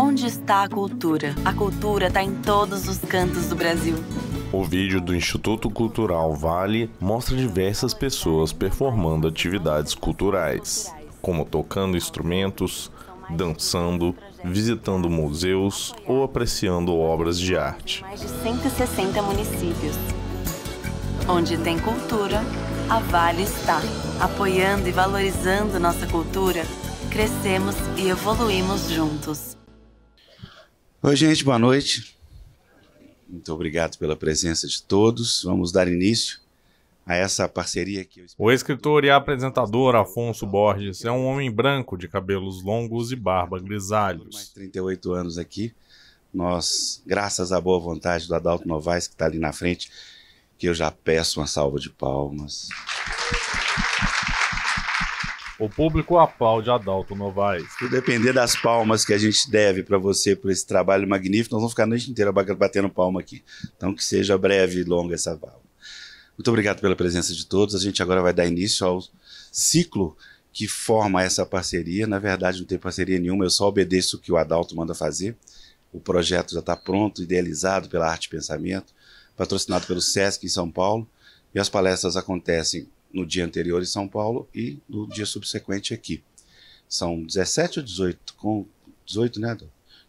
Onde está a cultura? A cultura está em todos os cantos do Brasil. O vídeo do Instituto Cultural Vale mostra diversas pessoas performando atividades culturais, como tocando instrumentos, dançando, visitando museus ou apreciando obras de arte. Mais de 160 municípios. Onde tem cultura, a Vale está. Apoiando e valorizando nossa cultura, crescemos e evoluímos juntos. Oi, gente, boa noite. Muito obrigado pela presença de todos. Vamos dar início a essa parceria que O escritor e apresentador Afonso Borges é um homem branco de cabelos longos e barba grisalhos. Mais 38 anos aqui. Nós, graças à boa vontade do Adalto Novaes, que está ali na frente, que eu já peço uma salva de palmas. O público aplaude Adalto Novaes. Se depender das palmas que a gente deve para você por esse trabalho magnífico, nós vamos ficar a noite inteira batendo palma aqui. Então que seja breve e longa essa palma. Muito obrigado pela presença de todos. A gente agora vai dar início ao ciclo que forma essa parceria. Na verdade, não tem parceria nenhuma, eu só obedeço o que o Adalto manda fazer. O projeto já está pronto, idealizado pela Arte e Pensamento, patrocinado pelo SESC em São Paulo. E as palestras acontecem no dia anterior em São Paulo e no dia subsequente aqui. São 17 ou 18? Com 18, né?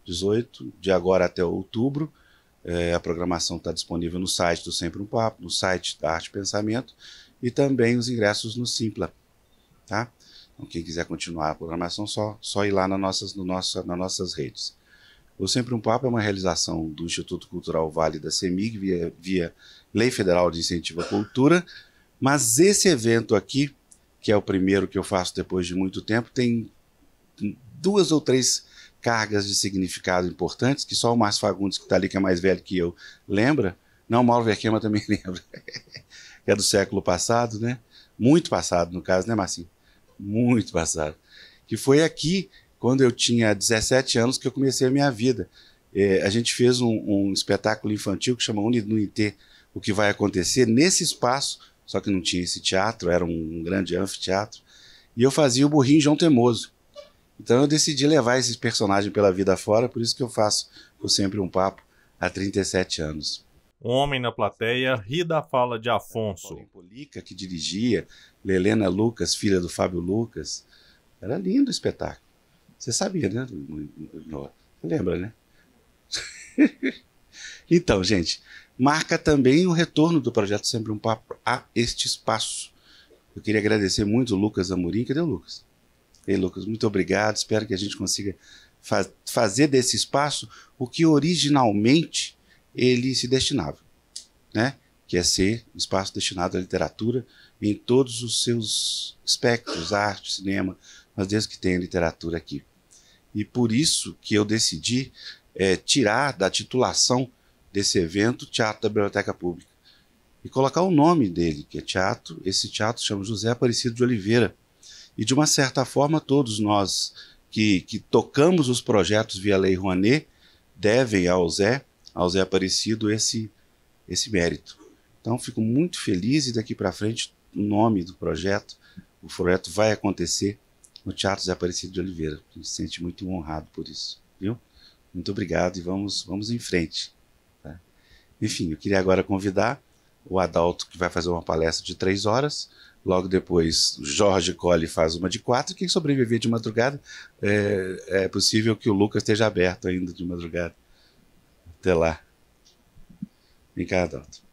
18, de agora até outubro. É, a programação está disponível no site do Sempre um Papo, no site da Arte Pensamento e também os ingressos no Simpla. Tá? Então, quem quiser continuar a programação, só, só ir lá nas nossas, no nosso, nas nossas redes. O Sempre um Papo é uma realização do Instituto Cultural Vale da CEMIG via, via Lei Federal de Incentivo à Cultura mas esse evento aqui, que é o primeiro que eu faço depois de muito tempo, tem duas ou três cargas de significado importantes que só o Márcio Fagundes, que está ali, que é mais velho que eu, lembra. Não, o Mauro Verquema também lembra. é do século passado, né? Muito passado, no caso, né, Marcinho? Muito passado. Que foi aqui, quando eu tinha 17 anos, que eu comecei a minha vida. É, a gente fez um, um, espetáculo infantil que chama IT, o que vai acontecer nesse espaço só que não tinha esse teatro, era um grande anfiteatro. E eu fazia o burrinho João Temoso. Então eu decidi levar esses personagens pela vida fora, por isso que eu faço com Sempre um Papo há 37 anos. Um homem na plateia ri da fala de Afonso. Polica, que dirigia, Lelena Lucas, filha do Fábio Lucas. Era lindo o espetáculo. Você sabia, né? Lembra, né? então, gente, marca também o retorno do projeto Sempre um Papo a este espaço. Eu queria agradecer muito o Lucas Amorim. Cadê o Lucas? Ei, Lucas, muito obrigado. Espero que a gente consiga fazer desse espaço o que originalmente ele se destinava, né? que é ser um espaço destinado à literatura em todos os seus espectros, arte, cinema, mas desde que tenha literatura aqui. E por isso que eu decidi é, tirar da titulação desse evento, Teatro da Biblioteca Pública, e colocar o nome dele, que é teatro. Esse teatro chama José Aparecido de Oliveira. E de uma certa forma, todos nós que, que tocamos os projetos via Lei Rouanet devem ao Zé, ao Zé Aparecido, esse, esse mérito. Então, fico muito feliz e daqui para frente o nome do projeto, o projeto vai acontecer no Teatro Zé Aparecido de Oliveira. A gente se sente muito honrado por isso, viu? Muito obrigado e vamos, vamos em frente. Enfim, eu queria agora convidar o Adalto, que vai fazer uma palestra de três horas. Logo depois, Jorge Colli faz uma de quatro. Quem sobreviver de madrugada, é, é possível que o Lucas esteja aberto ainda de madrugada. Até lá. Vem cá, Adalto.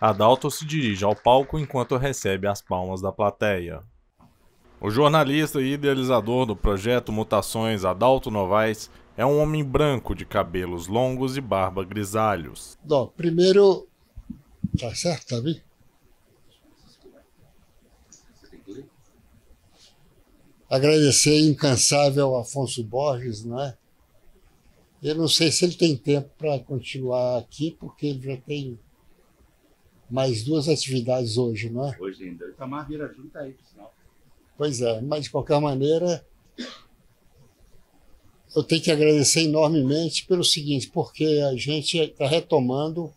Adalto se dirige ao palco enquanto recebe as palmas da plateia. O jornalista e idealizador do projeto Mutações, Adalto Novaes, é um homem branco de cabelos longos e barba grisalhos. Não, primeiro. Tá certo, tá bem? Agradecer incansável Afonso Borges, não é? Eu não sei se ele tem tempo para continuar aqui, porque ele já tem mais duas atividades hoje, não é? Hoje ainda. O Itamar Vira Júnior aí, por sinal. Pois é, mas de qualquer maneira, eu tenho que agradecer enormemente pelo seguinte, porque a gente está retomando,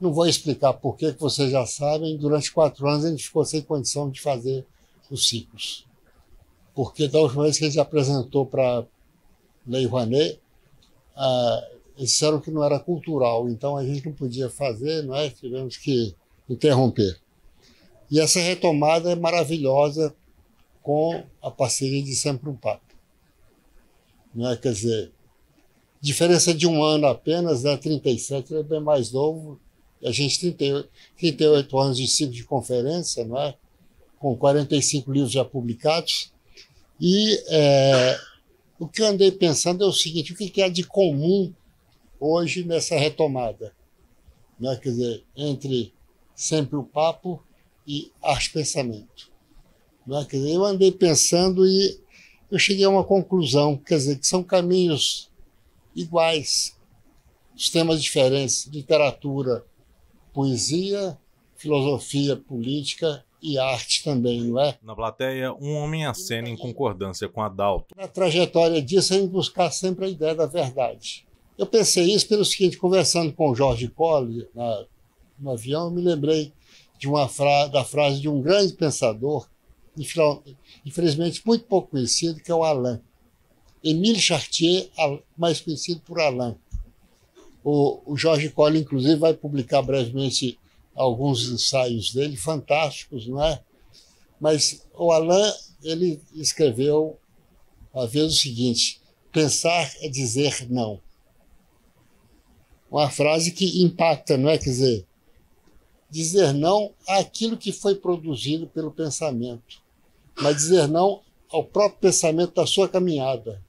não vou explicar por que vocês já sabem, durante quatro anos a gente ficou sem condição de fazer os ciclos. Porque da última vez que a gente apresentou para Lei Rouanet, ah, eles disseram que não era cultural, então a gente não podia fazer, não é? tivemos que interromper. E essa retomada é maravilhosa com a parceria de Sempre um Papo. é Quer dizer, diferença de um ano apenas, né? 37 é bem mais novo, a gente tem 38 anos de ciclo de conferência, não é? com 45 livros já publicados. E é, o que eu andei pensando é o seguinte: o que há é de comum hoje nessa retomada? é Quer dizer, entre sempre o papo e arte-pensamento. Né? Quer dizer, eu andei pensando e eu cheguei a uma conclusão, quer dizer, que são caminhos iguais, sistemas temas diferentes, literatura, poesia, filosofia, política e arte também, não é? Na plateia, um homem acena em concordância com Adalto. Na trajetória disso, é buscar sempre a ideia da verdade. Eu pensei isso pelo seguinte, conversando com o Jorge Colli no avião, eu me lembrei de uma fra da frase de um grande pensador infelizmente muito pouco conhecido, que é o Alain. Emile Chartier, mais conhecido por Alain. O, o Jorge Collin, inclusive, vai publicar brevemente alguns ensaios dele, fantásticos, não é? Mas o Alain, ele escreveu uma vez o seguinte, pensar é dizer não. Uma frase que impacta, não é? Quer dizer, dizer não àquilo que foi produzido pelo pensamento mas dizer não ao próprio pensamento da sua caminhada.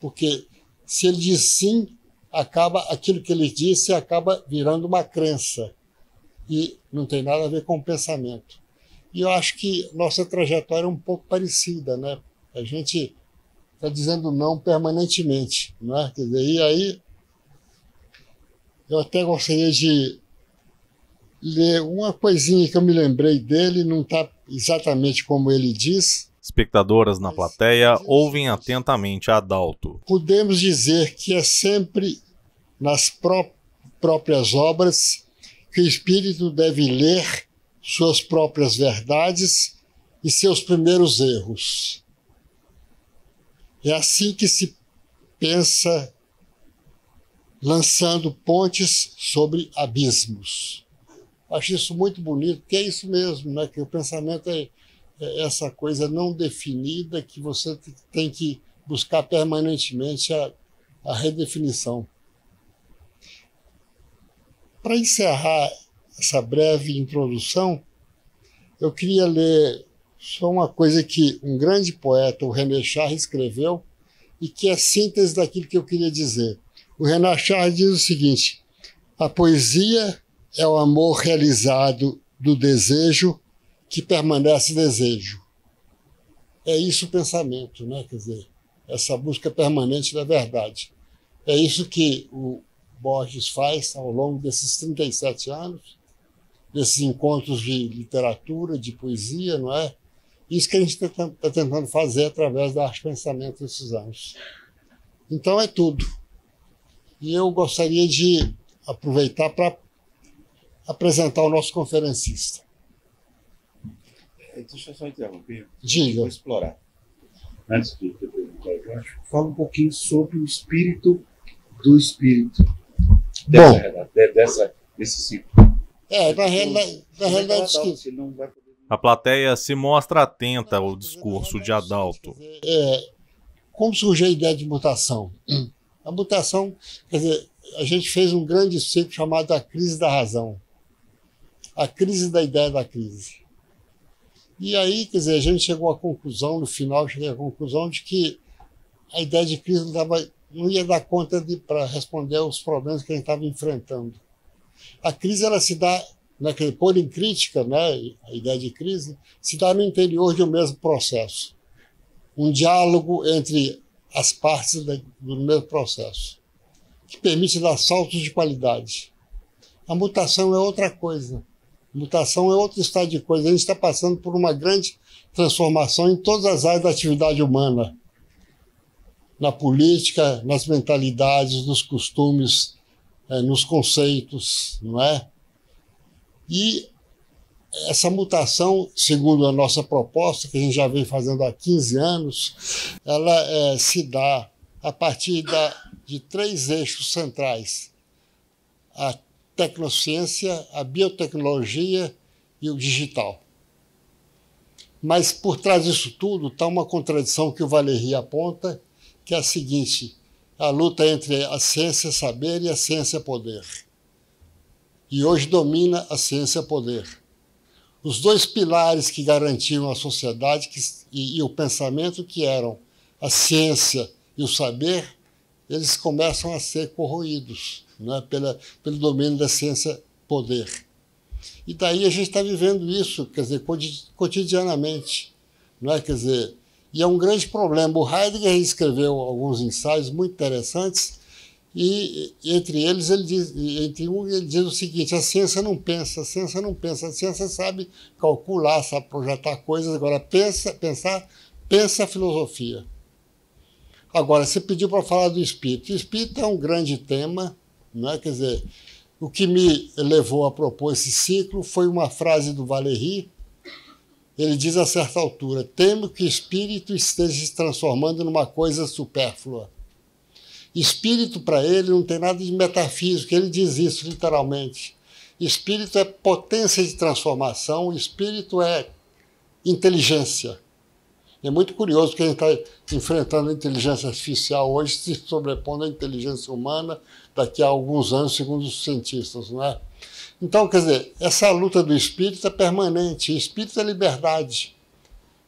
Porque se ele diz sim, acaba aquilo que ele disse acaba virando uma crença e não tem nada a ver com o pensamento. E eu acho que nossa trajetória é um pouco parecida, né? A gente está dizendo não permanentemente, não é? Quer dizer, e aí eu até gostaria de ler uma coisinha que eu me lembrei dele, não está exatamente como ele diz. Espectadoras na plateia ouvem atentamente Adalto. Podemos dizer que é sempre nas pró próprias obras que o espírito deve ler suas próprias verdades e seus primeiros erros. É assim que se pensa lançando pontes sobre abismos. Acho isso muito bonito, que é isso mesmo, né? que o pensamento é, é essa coisa não definida que você tem que buscar permanentemente a, a redefinição. Para encerrar essa breve introdução, eu queria ler só uma coisa que um grande poeta, o René Char, escreveu e que é síntese daquilo que eu queria dizer. O René Char diz o seguinte: a poesia é o amor realizado do desejo que permanece desejo. É isso o pensamento, né? Quer dizer, essa busca permanente da verdade. É isso que o Borges faz ao longo desses 37 anos, desses encontros de literatura, de poesia, não é? Isso que a gente está tá tentando fazer através da arte pensamento desses anos. Então é tudo. E eu gostaria de aproveitar para apresentar o nosso conferencista. É, deixa eu só interromper. Diga. Vou explorar. Antes de perguntar, eu acho, fala um pouquinho sobre o espírito do espírito. Dessa, Bom, dessa, dessa desse ciclo. É, na realidade. A plateia se mostra atenta ao discurso de Adalto. É, como surgiu a ideia de mutação? A mutação, quer dizer, a gente fez um grande ciclo chamado A Crise da Razão a crise da ideia da crise. E aí, quer dizer, a gente chegou à conclusão, no final, cheguei à conclusão de que a ideia de crise não, dava, não ia dar conta de para responder aos problemas que a gente estava enfrentando. A crise ela se dá, né, pôr em crítica né, a ideia de crise, se dá no interior de um mesmo processo. Um diálogo entre as partes do mesmo processo, que permite dar saltos de qualidade. A mutação é outra coisa. Mutação é outro estado de coisa. A gente está passando por uma grande transformação em todas as áreas da atividade humana. Na política, nas mentalidades, nos costumes, é, nos conceitos, não é? E essa mutação, segundo a nossa proposta, que a gente já vem fazendo há 15 anos, ela é, se dá a partir da, de três eixos centrais: a tecnociência, a biotecnologia e o digital. Mas por trás disso tudo está uma contradição que o Valéry aponta, que é a seguinte: a luta entre a ciência saber e a ciência poder. E hoje domina a ciência poder. Os dois pilares que garantiam a sociedade que, e, e o pensamento, que eram a ciência e o saber, eles começam a ser corroídos. É? pela, pelo domínio da ciência poder. E daí a gente está vivendo isso, quer dizer, cotidianamente. Não é? Quer dizer, e é um grande problema. O Heidegger escreveu alguns ensaios muito interessantes, e entre eles ele diz, entre um, ele diz o seguinte: a ciência não pensa, a ciência não pensa, a ciência sabe calcular, sabe projetar coisas, agora pensa, pensar, pensa a filosofia. Agora, você pediu para falar do espírito. O espírito é um grande tema né? Quer dizer, o que me levou a propor esse ciclo foi uma frase do Valéry. Ele diz a certa altura: temo que o espírito esteja se transformando numa coisa supérflua. Espírito, para ele, não tem nada de metafísico, ele diz isso literalmente. Espírito é potência de transformação, espírito é inteligência. É muito curioso que a gente está enfrentando a inteligência artificial hoje, se sobrepondo à inteligência humana, daqui a alguns anos, segundo os cientistas, não é? Então, quer dizer, essa luta do espírito é permanente. Espírito é liberdade,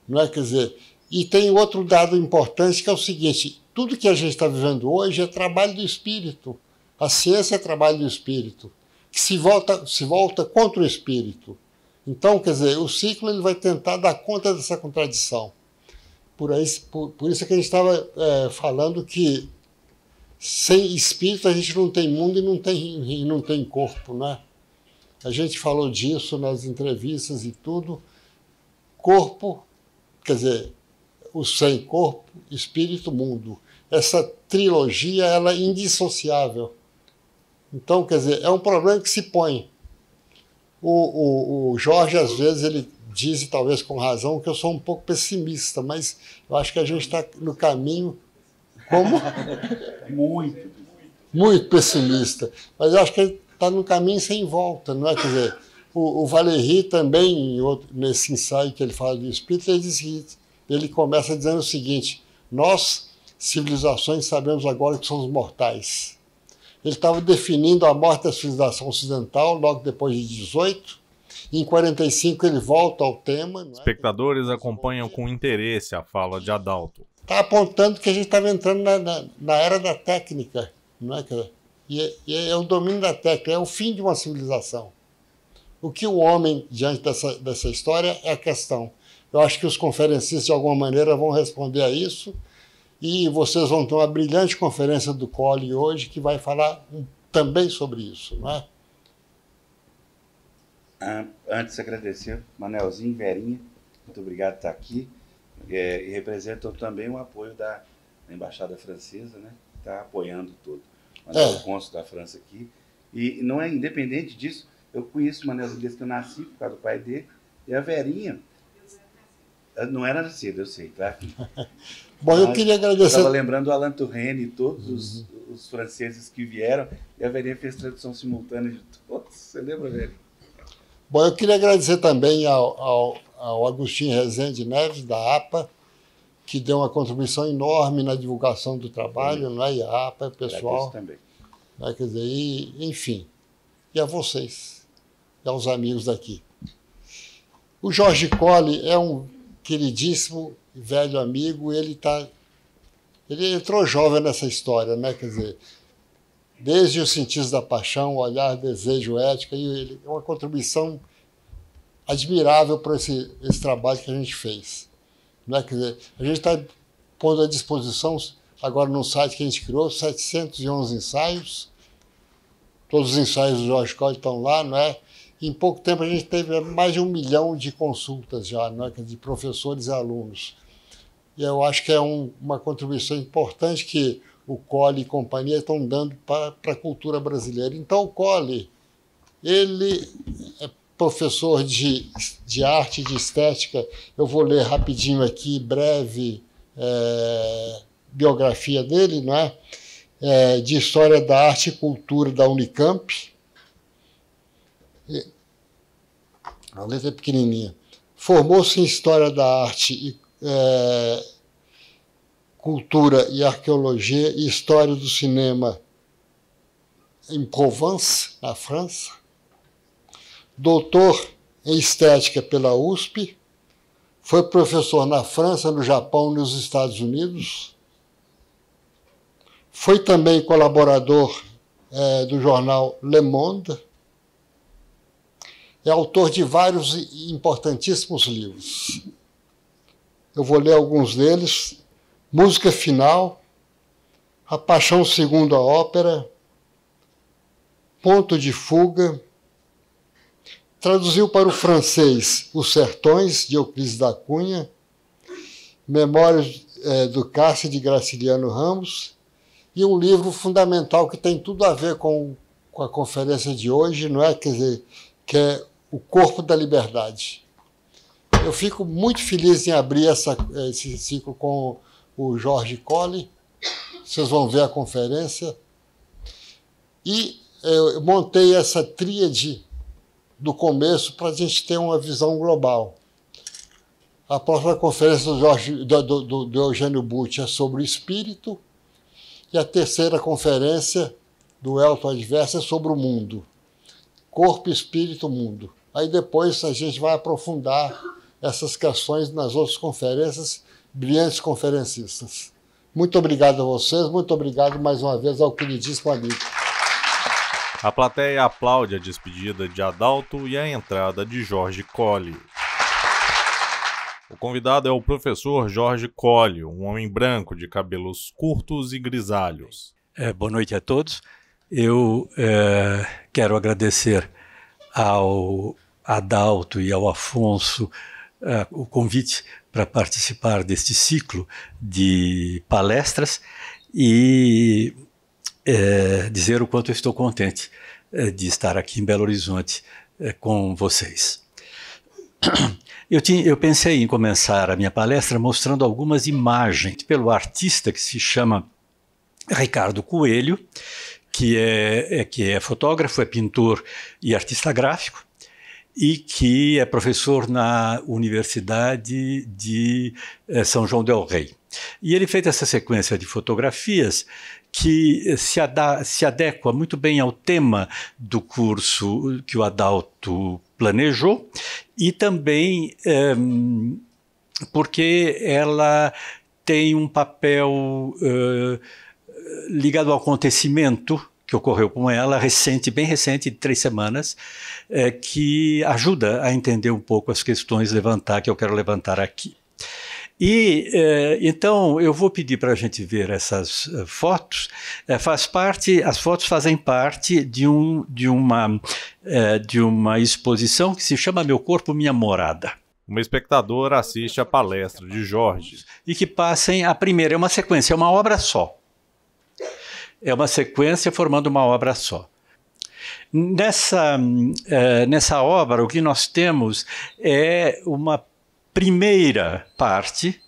não é? Quer dizer, e tem outro dado importante que é o seguinte: tudo que a gente está vivendo hoje é trabalho do espírito. A ciência é trabalho do espírito, que se volta, se volta contra o espírito. Então, quer dizer, o ciclo ele vai tentar dar conta dessa contradição. Por, aí, por, por isso é que a gente estava é, falando que sem espírito a gente não tem mundo e não tem, e não tem corpo, né? A gente falou disso nas entrevistas e tudo. Corpo, quer dizer, o sem corpo, espírito, mundo. Essa trilogia ela é indissociável. Então, quer dizer, é um problema que se põe. O, o, o Jorge, às vezes, ele diz, talvez com razão, que eu sou um pouco pessimista, mas eu acho que a gente está no caminho como? Muito. Muito pessimista. Mas acho que ele está no caminho sem volta, não é? Quer dizer, o, o Valéry também, outro, nesse ensaio que ele fala de espírito, ele, diz, ele começa dizendo o seguinte: nós, civilizações, sabemos agora que somos mortais. Ele estava definindo a morte da civilização ocidental logo depois de 18, em 45 ele volta ao tema. É? Espectadores acompanham com interesse a fala de Adalto está apontando que a gente estava entrando na, na, na, era da técnica, não é? E, é, e é, é o domínio da técnica, é o fim de uma civilização. O que o homem, diante dessa, dessa história, é a questão. Eu acho que os conferencistas, de alguma maneira, vão responder a isso. E vocês vão ter uma brilhante conferência do Cole hoje, que vai falar também sobre isso, não é? Ah, antes, agradecer, Manelzinho, Verinha, muito obrigado por estar aqui é, e representam também o apoio da Embaixada Francesa, né, que está apoiando todo é. o cônsul da França aqui. E não é independente disso, eu conheço o Manuel desde que eu nasci, por causa do pai dele, e a Verinha. Não era nascida, eu sei, tá? Bom, Mas eu queria agradecer. Estava lembrando o Alain Touraine e todos uhum. os, os, franceses que vieram, e a Verinha fez tradução simultânea de todos. Você lembra, velho? Bom, eu queria agradecer também ao, ao ao Agostinho Rezende Neves, da APA, que deu uma contribuição enorme na divulgação do trabalho, uhum. não é? e a APA, é o pessoal. Também. Né? Quer dizer, e, enfim, e a vocês, e aos amigos daqui. O Jorge Colli é um queridíssimo velho amigo, ele está, ele entrou jovem nessa história, né? Quer dizer, desde o sentido da paixão, o olhar, desejo, ética, e ele é uma contribuição admirável por esse, esse trabalho que a gente fez. Né? Quer dizer, a gente está pondo à disposição, agora no site que a gente criou, 711 ensaios. Todos os ensaios do Jorge Código estão lá, não é? Em pouco tempo a gente teve mais de um milhão de consultas já, não é? de professores e alunos. E eu acho que é um, uma contribuição importante que o COLE e companhia estão dando para a cultura brasileira. Então, o COLE, ele é professor de, de arte, de estética, eu vou ler rapidinho aqui, breve é, biografia dele, não é? é? De História da Arte e Cultura da Unicamp. E, a letra é pequenininha. Formou-se em História da Arte e é, Cultura e Arqueologia e História do Cinema em Provence, na França doutor em estética pela USP, foi professor na França, no Japão e nos Estados Unidos, foi também colaborador é, do jornal Le Monde, é autor de vários importantíssimos livros. Eu vou ler alguns deles: Música Final, A Paixão Segundo a Ópera, Ponto de Fuga Traduziu para o francês Os Sertões, de Euclides da Cunha, Memórias é, do Cássio de Graciliano Ramos, e um livro fundamental que tem tudo a ver com, com a conferência de hoje, não é? Quer dizer, que é O Corpo da Liberdade. Eu fico muito feliz em abrir essa, esse ciclo com o Jorge Colli. Vocês vão ver a conferência. E é, eu montei essa tríade do começo para a gente ter uma visão global. A próxima conferência do, Jorge, do, do, do Eugênio Butti é sobre o espírito e a terceira conferência do Elton Adversa é sobre o mundo. Corpo, espírito, mundo. Aí depois a gente vai aprofundar essas questões nas outras conferências, brilhantes conferencistas. Muito obrigado a vocês, muito obrigado mais uma vez ao queridíssimo amigo. A plateia aplaude a despedida de Adalto e a entrada de Jorge Colli. O convidado é o professor Jorge Colli, um homem branco de cabelos curtos e grisalhos. É, boa noite a todos. Eu é, quero agradecer ao Adalto e ao Afonso é, o convite para participar deste ciclo de palestras e é, dizer o quanto eu estou contente é, de estar aqui em Belo Horizonte é, com vocês. Eu, tinha, eu pensei em começar a minha palestra mostrando algumas imagens pelo artista que se chama Ricardo Coelho, que é, é, que é fotógrafo, é pintor e artista gráfico, e que é professor na Universidade de é, São João del Rei. E ele fez essa sequência de fotografias que eh, se, se adequa muito bem ao tema do curso que o Adalto planejou e também é, porque ela tem um papel é, ligado ao acontecimento que ocorreu com ela, recente, bem recente, de três semanas, é, que ajuda a entender um pouco as questões levantar que eu quero levantar aqui. E eh, então eu vou pedir para a gente ver essas uh, fotos. Eh, faz parte, as fotos fazem parte de, um, de, uma, de uma exposição que se chama Meu Corpo, Minha Morada. Uma espectadora assiste a palestra de Jorge. E que passem a primeira, é uma sequência, é uma obra só. É uma sequência formando uma obra só. Nessa, nessa obra, o que nós temos é uma primeira parte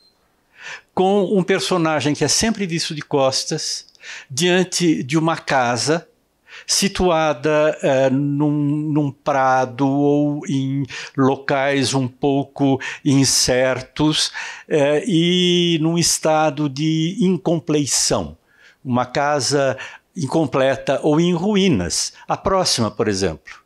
com um personagem que é sempre visto de costas diante de uma casa situada eh, num, num, prado ou em locais um pouco incertos eh, e num estado de incompleição. Uma casa incompleta ou em ruínas. A próxima, por exemplo.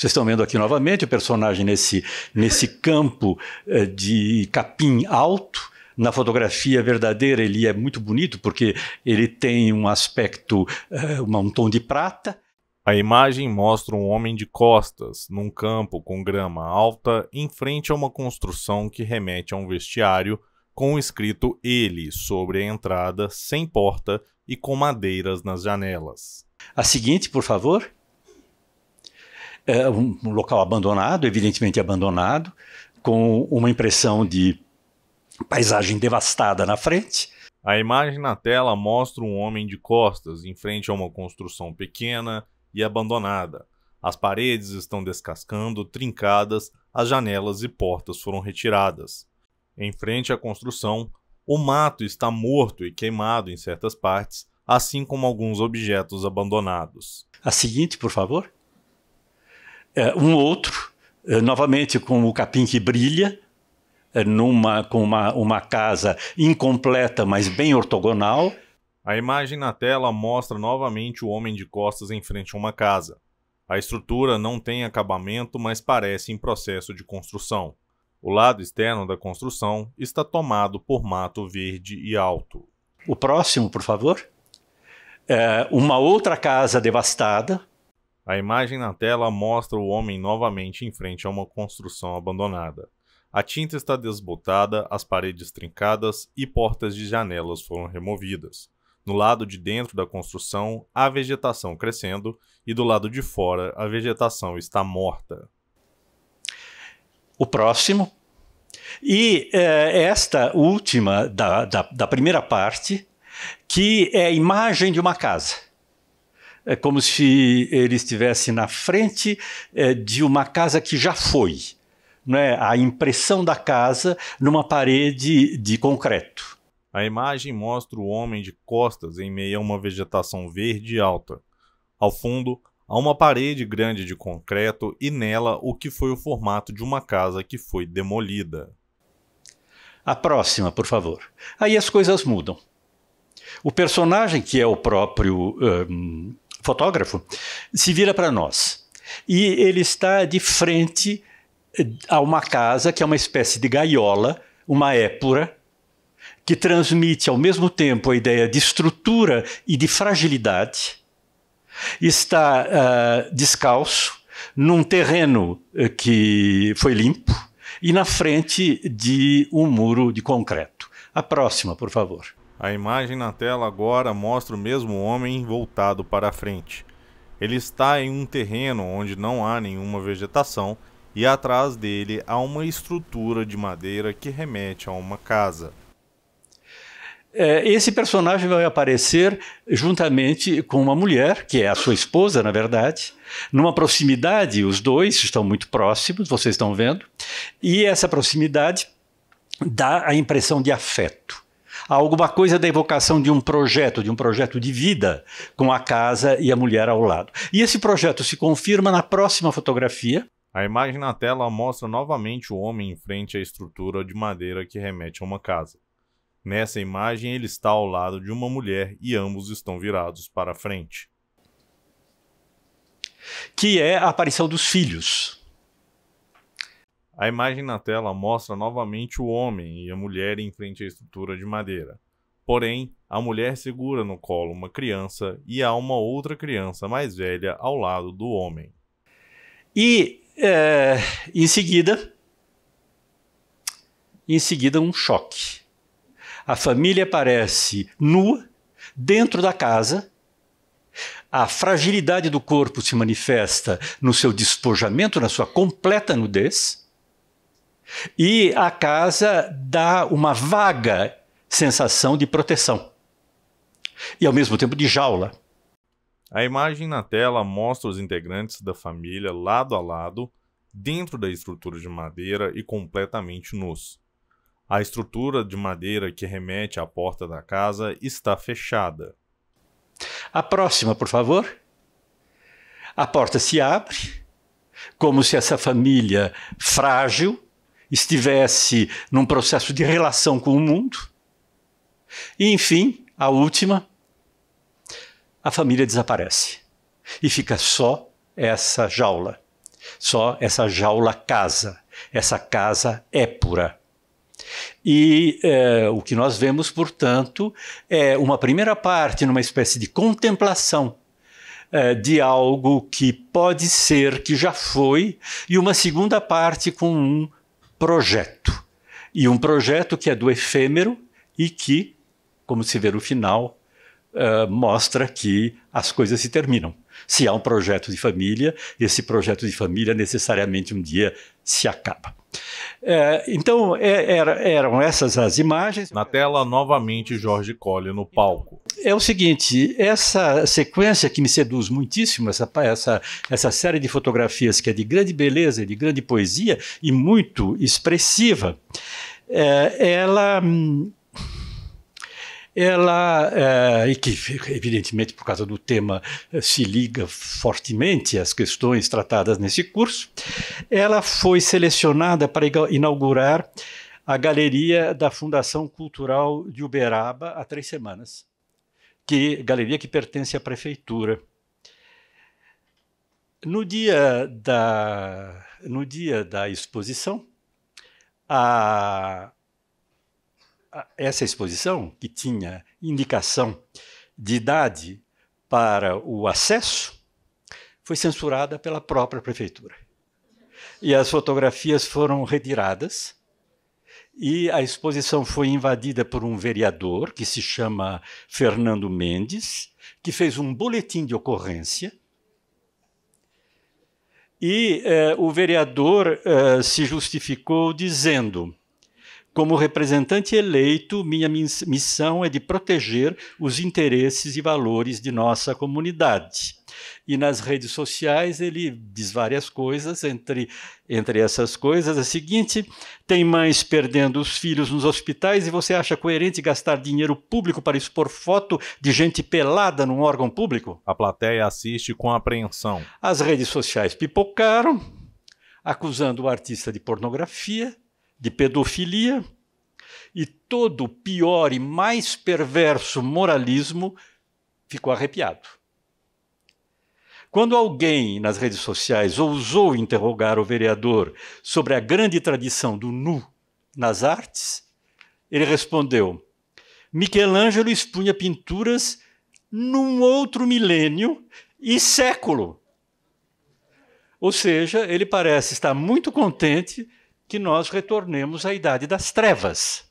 Vocês estão vendo aqui novamente o personagem nesse, nesse campo eh, de capim alto. Na fotografia verdadeira, ele é muito bonito porque ele tem um aspecto, eh, um tom de prata. A imagem mostra um homem de costas, num campo com grama alta, em frente a uma construção que remete a um vestiário, com escrito Ele sobre a entrada, sem porta e com madeiras nas janelas. A seguinte, por favor. É um local abandonado, evidentemente abandonado, com uma impressão de paisagem devastada na frente. A imagem na tela mostra um homem de costas em frente a uma construção pequena e abandonada. As paredes estão descascando, trincadas, as janelas e portas foram retiradas. Em frente à construção, o mato está morto e queimado em certas partes, assim como alguns objetos abandonados. A seguinte, por favor. É, um outro, é, novamente com o capim que brilha, é, numa, com uma, uma casa incompleta, mas bem ortogonal. A imagem na tela mostra novamente o homem de costas em frente a uma casa. A estrutura não tem acabamento, mas parece em processo de construção. O lado externo da construção está tomado por mato verde e alto. O próximo, por favor. É uma outra casa devastada, a imagem na tela mostra o homem novamente em frente a uma construção abandonada. A tinta está desbotada, as paredes trincadas e portas de janelas foram removidas. No lado de dentro da construção, há vegetação crescendo e do lado de fora, a vegetação está morta. O próximo. E eh, esta última da, da, da primeira parte, que é a imagem de uma casa é como se ele estivesse na frente é, de uma casa que já foi. é? A impressão da casa numa parede de concreto. A imagem mostra o homem de costas em meio a uma vegetação verde alta. Ao fundo, há uma parede grande de concreto e nela o que foi o formato de uma casa que foi demolida. A próxima, por favor. Aí as coisas mudam. O personagem, que é o próprio um, fotógrafo, se vira para nós. E ele está de frente eh, a uma casa que é uma espécie de gaiola, uma épura que transmite ao mesmo tempo a ideia de estrutura e de fragilidade. Está uh, descalço, num terreno eh, que foi limpo, e na frente de um muro de concreto. A próxima, por favor. A imagem na tela agora mostra o mesmo homem voltado para a frente. Ele está em um terreno onde não há nenhuma vegetação e atrás dele há uma estrutura de madeira que remete a uma casa. É, esse personagem vai aparecer juntamente com uma mulher, que é a sua esposa, na verdade, numa proximidade, os dois estão muito próximos, vocês estão vendo, e essa proximidade dá a impressão de afeto alguma coisa da evocação de um projeto, de um projeto de vida, com a casa e a mulher ao lado. E esse projeto se confirma na próxima fotografia. A imagem na tela mostra novamente o homem em frente à estrutura de madeira que remete a uma casa. Nessa imagem, ele está ao lado de uma mulher e ambos estão virados para frente. Que é a aparição dos filhos. A imagem na tela mostra novamente o homem e a mulher em frente à estrutura de madeira. Porém, a mulher segura no colo uma criança e há uma outra criança mais velha ao lado do homem. E é, em seguida, em seguida um choque. A família aparece nua dentro da casa. A fragilidade do corpo se manifesta no seu despojamento, na sua completa nudez. E a casa dá uma vaga sensação de proteção e, ao mesmo tempo, de jaula. A imagem na tela mostra os integrantes da família lado a lado, dentro da estrutura de madeira e completamente nus. A estrutura de madeira que remete à porta da casa está fechada. A próxima, por favor. A porta se abre, como se essa família frágil estivesse num processo de relação com o mundo. E, enfim, a última, a família desaparece e fica só essa jaula, só essa jaula casa, essa casa épura. E é, o que nós vemos, portanto, é uma primeira parte numa espécie de contemplação é, de algo que pode ser, que já foi, e uma segunda parte com um projeto. E um projeto que é do efêmero e que, como se vê no final, uh, mostra que as coisas se terminam. Se há um projeto de família, esse projeto de família necessariamente um dia se acaba. É, então, é, era, eram essas as imagens. Na tela, novamente, Jorge Colli no palco. É o seguinte, essa sequência que me seduz muitíssimo, essa, essa, essa série de fotografias que é de grande beleza, de grande poesia e muito expressiva, é, ela hum, ela, é, e que evidentemente por causa do tema eh, se liga fortemente às questões tratadas nesse curso, ela foi selecionada para inaugurar a galeria da Fundação Cultural de Uberaba há três semanas, que galeria que pertence à prefeitura. No dia da, no dia da exposição, a essa exposição, que tinha indicação de idade para o acesso, foi censurada pela própria prefeitura. E as fotografias foram retiradas e a exposição foi invadida por um vereador que se chama Fernando Mendes, que fez um boletim de ocorrência. E eh, o vereador eh, se justificou dizendo como representante eleito, minha missão é de proteger os interesses e valores de nossa comunidade. E nas redes sociais ele diz várias coisas, entre, entre essas coisas é a seguinte: tem mães perdendo os filhos nos hospitais e você acha coerente gastar dinheiro público para expor foto de gente pelada num órgão público? A plateia assiste com apreensão. As redes sociais pipocaram, acusando o artista de pornografia de pedofilia e todo o pior e mais perverso moralismo ficou arrepiado. Quando alguém nas redes sociais ousou interrogar o vereador sobre a grande tradição do nu nas artes, ele respondeu: Michelangelo expunha pinturas num outro milênio e século. Ou seja, ele parece estar muito contente que nós retornemos à idade das trevas.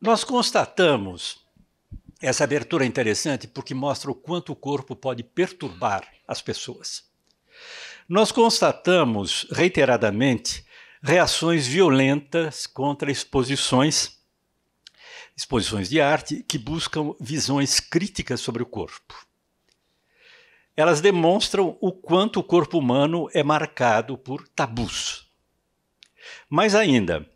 Nós constatamos essa abertura é interessante porque mostra o quanto o corpo pode perturbar as pessoas. Nós constatamos reiteradamente reações violentas contra exposições, exposições de arte que buscam visões críticas sobre o corpo elas demonstram o quanto o corpo humano é marcado por tabus. Mas ainda,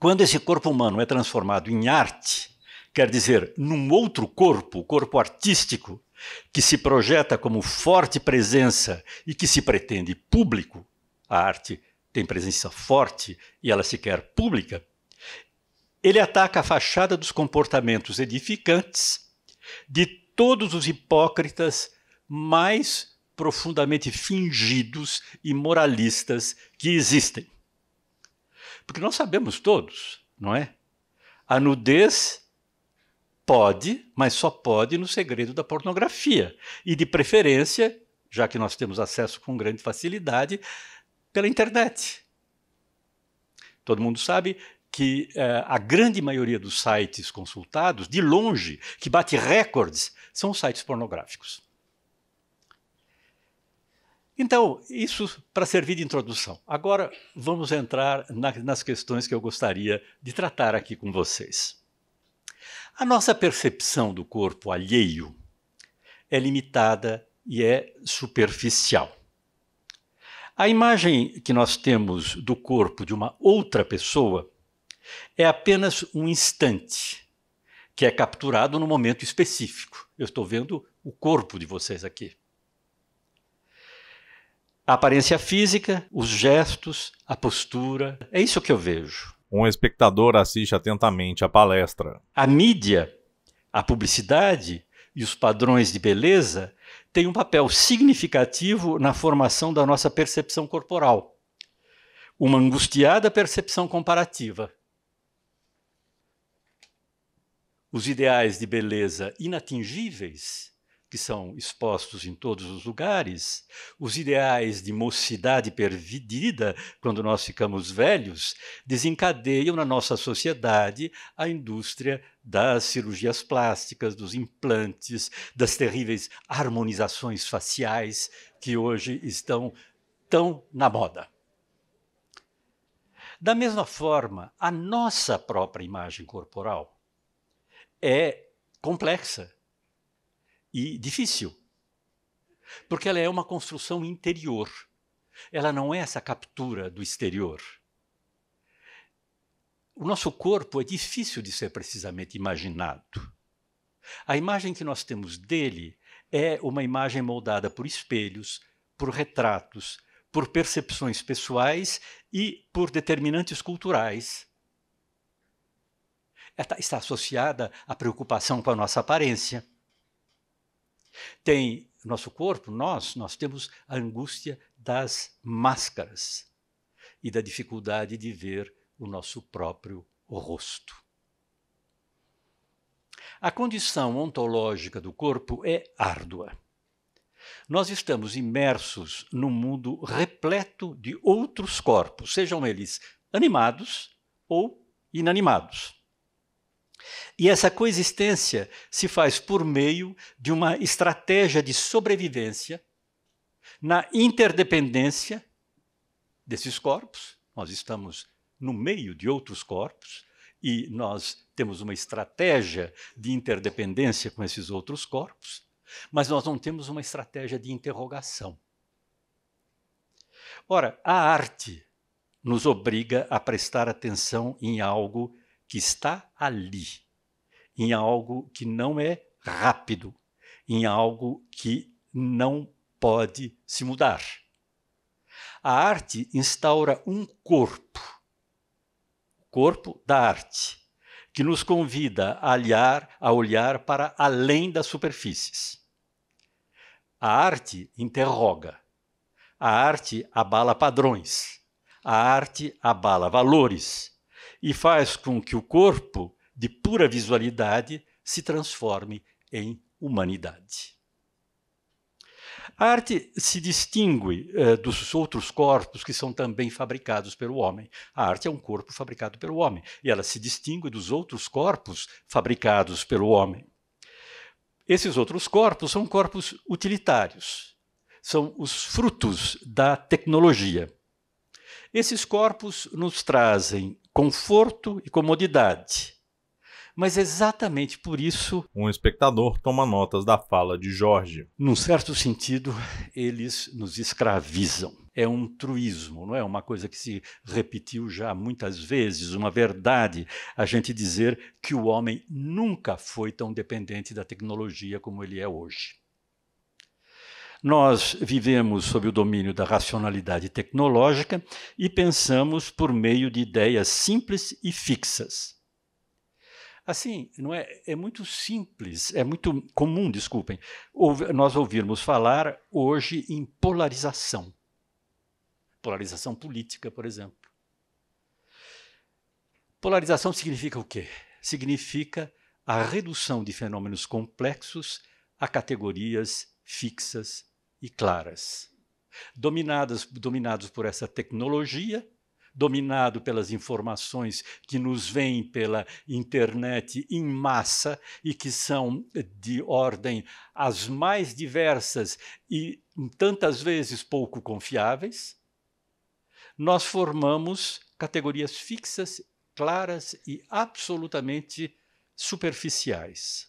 quando esse corpo humano é transformado em arte, quer dizer, num outro corpo, o corpo artístico, que se projeta como forte presença e que se pretende público, a arte tem presença forte e ela se quer pública, ele ataca a fachada dos comportamentos edificantes de todos os hipócritas mais profundamente fingidos e moralistas que existem. Porque nós sabemos todos, não é? A nudez pode, mas só pode no segredo da pornografia. E de preferência, já que nós temos acesso com grande facilidade, pela internet. Todo mundo sabe que eh, a grande maioria dos sites consultados, de longe, que bate recordes, são sites pornográficos. Então, isso para servir de introdução. Agora vamos entrar na, nas questões que eu gostaria de tratar aqui com vocês. A nossa percepção do corpo alheio é limitada e é superficial. A imagem que nós temos do corpo de uma outra pessoa é apenas um instante que é capturado no momento específico. Eu estou vendo o corpo de vocês aqui. A aparência física, os gestos, a postura. É isso que eu vejo. Um espectador assiste atentamente à palestra. A mídia, a publicidade e os padrões de beleza têm um papel significativo na formação da nossa percepção corporal. Uma angustiada percepção comparativa. Os ideais de beleza inatingíveis que são expostos em todos os lugares, os ideais de mocidade perdida, quando nós ficamos velhos, desencadeiam na nossa sociedade a indústria das cirurgias plásticas, dos implantes, das terríveis harmonizações faciais que hoje estão tão na moda. Da mesma forma, a nossa própria imagem corporal é complexa e difícil, porque ela é uma construção interior. Ela não é essa captura do exterior. O nosso corpo é difícil de ser precisamente imaginado. A imagem que nós temos dele é uma imagem moldada por espelhos, por retratos, por percepções pessoais e por determinantes culturais. Está associada à preocupação com a nossa aparência tem nosso corpo, nós, nós temos a angústia das máscaras e da dificuldade de ver o nosso próprio rosto. A condição ontológica do corpo é árdua. Nós estamos imersos num mundo repleto de outros corpos, sejam eles animados ou inanimados. E essa coexistência se faz por meio de uma estratégia de sobrevivência na interdependência desses corpos. Nós estamos no meio de outros corpos e nós temos uma estratégia de interdependência com esses outros corpos, mas nós não temos uma estratégia de interrogação. Ora, a arte nos obriga a prestar atenção em algo que está ali, em algo que não é rápido, em algo que não pode se mudar. A arte instaura um corpo, o corpo da arte, que nos convida a olhar, a olhar para além das superfícies. A arte interroga, a arte abala padrões, a arte abala valores, e faz com que o corpo, de pura visualidade, se transforme em humanidade. A arte se distingue eh, dos outros corpos que são também fabricados pelo homem. A arte é um corpo fabricado pelo homem e ela se distingue dos outros corpos fabricados pelo homem. Esses outros corpos são corpos utilitários, são os frutos da tecnologia. Esses corpos nos trazem conforto e comodidade. Mas exatamente por isso. Um espectador toma notas da fala de Jorge. Num certo sentido, eles nos escravizam. É um truísmo, não é? Uma coisa que se repetiu já muitas vezes, uma verdade, a gente dizer que o homem nunca foi tão dependente da tecnologia como ele é hoje. Nós vivemos sob o domínio da racionalidade tecnológica e pensamos por meio de ideias simples e fixas. Assim, não é, é muito simples, é muito comum, desculpem, ouv nós ouvirmos falar hoje em polarização. Polarização política, por exemplo. Polarização significa o quê? Significa a redução de fenômenos complexos a categorias fixas e claras. Dominadas, dominados por essa tecnologia, dominado pelas informações que nos vêm pela internet em massa e que são de ordem as mais diversas e tantas vezes pouco confiáveis, nós formamos categorias fixas, claras e absolutamente superficiais.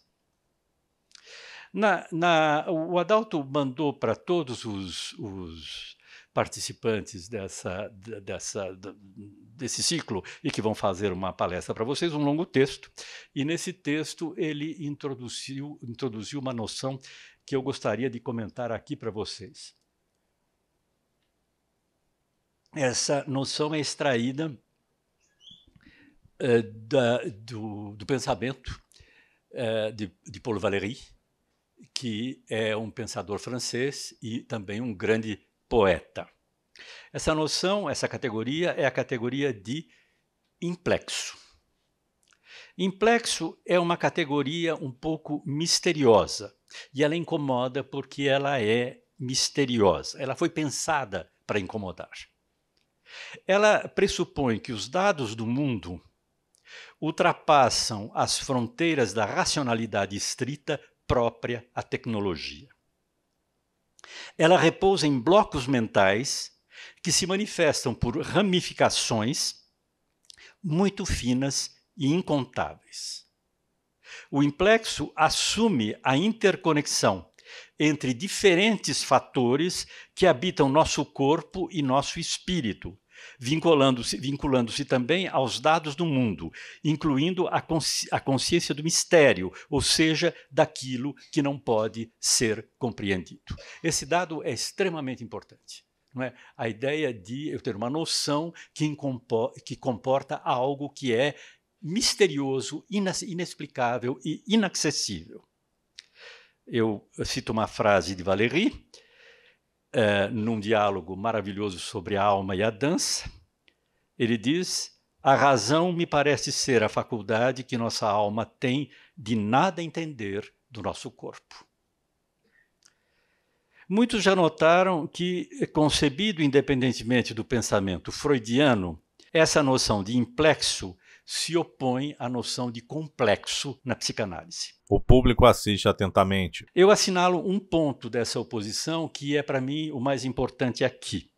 Na, na, o Adalto mandou para todos os, os participantes dessa, dessa, desse ciclo e que vão fazer uma palestra para vocês, um longo texto. E nesse texto ele introduziu, introduziu uma noção que eu gostaria de comentar aqui para vocês. Essa noção é extraída é, da, do, do, pensamento é, de, de Paul Valéry, que é um pensador francês e também um grande poeta. Essa noção, essa categoria, é a categoria de implexo. Implexo é uma categoria um pouco misteriosa e ela incomoda porque ela é misteriosa. Ela foi pensada para incomodar. Ela pressupõe que os dados do mundo ultrapassam as fronteiras da racionalidade estrita própria à tecnologia. Ela repousa em blocos mentais que se manifestam por ramificações muito finas e incontáveis. O implexo assume a interconexão entre diferentes fatores que habitam nosso corpo e nosso espírito, vinculando-se vinculando também aos dados do mundo, incluindo a, consci a consciência do mistério, ou seja, daquilo que não pode ser compreendido. Esse dado é extremamente importante. É? A ideia de eu ter uma noção que, que comporta algo que é misterioso, inexplicável e inacessível. Eu cito uma frase de Valéry, é, num diálogo maravilhoso sobre a alma e a dança, ele diz: A razão me parece ser a faculdade que nossa alma tem de nada entender do nosso corpo. Muitos já notaram que, concebido independentemente do pensamento freudiano, essa noção de implexo se opõe à noção de complexo na psicanálise. O público assiste atentamente. Eu assinalo um ponto dessa oposição que é, para mim, o mais importante aqui.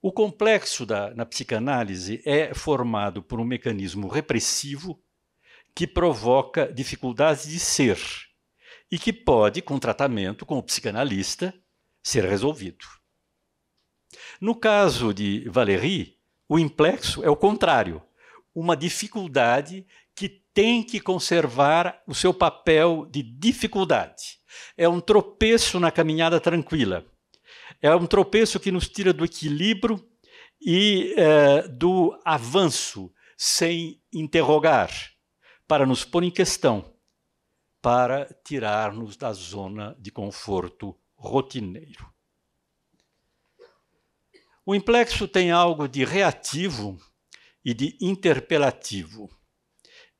O complexo da, na psicanálise é formado por um mecanismo repressivo que provoca dificuldades de ser e que pode, com tratamento com o psicanalista, ser resolvido. No caso de Valéry, o implexo é o contrário uma dificuldade que tem que conservar o seu papel de dificuldade. É um tropeço na caminhada tranquila. É um tropeço que nos tira do equilíbrio e eh, do avanço sem interrogar, para nos pôr em questão, para tirar-nos da zona de conforto rotineiro. O implexo tem algo de reativo e de interpelativo.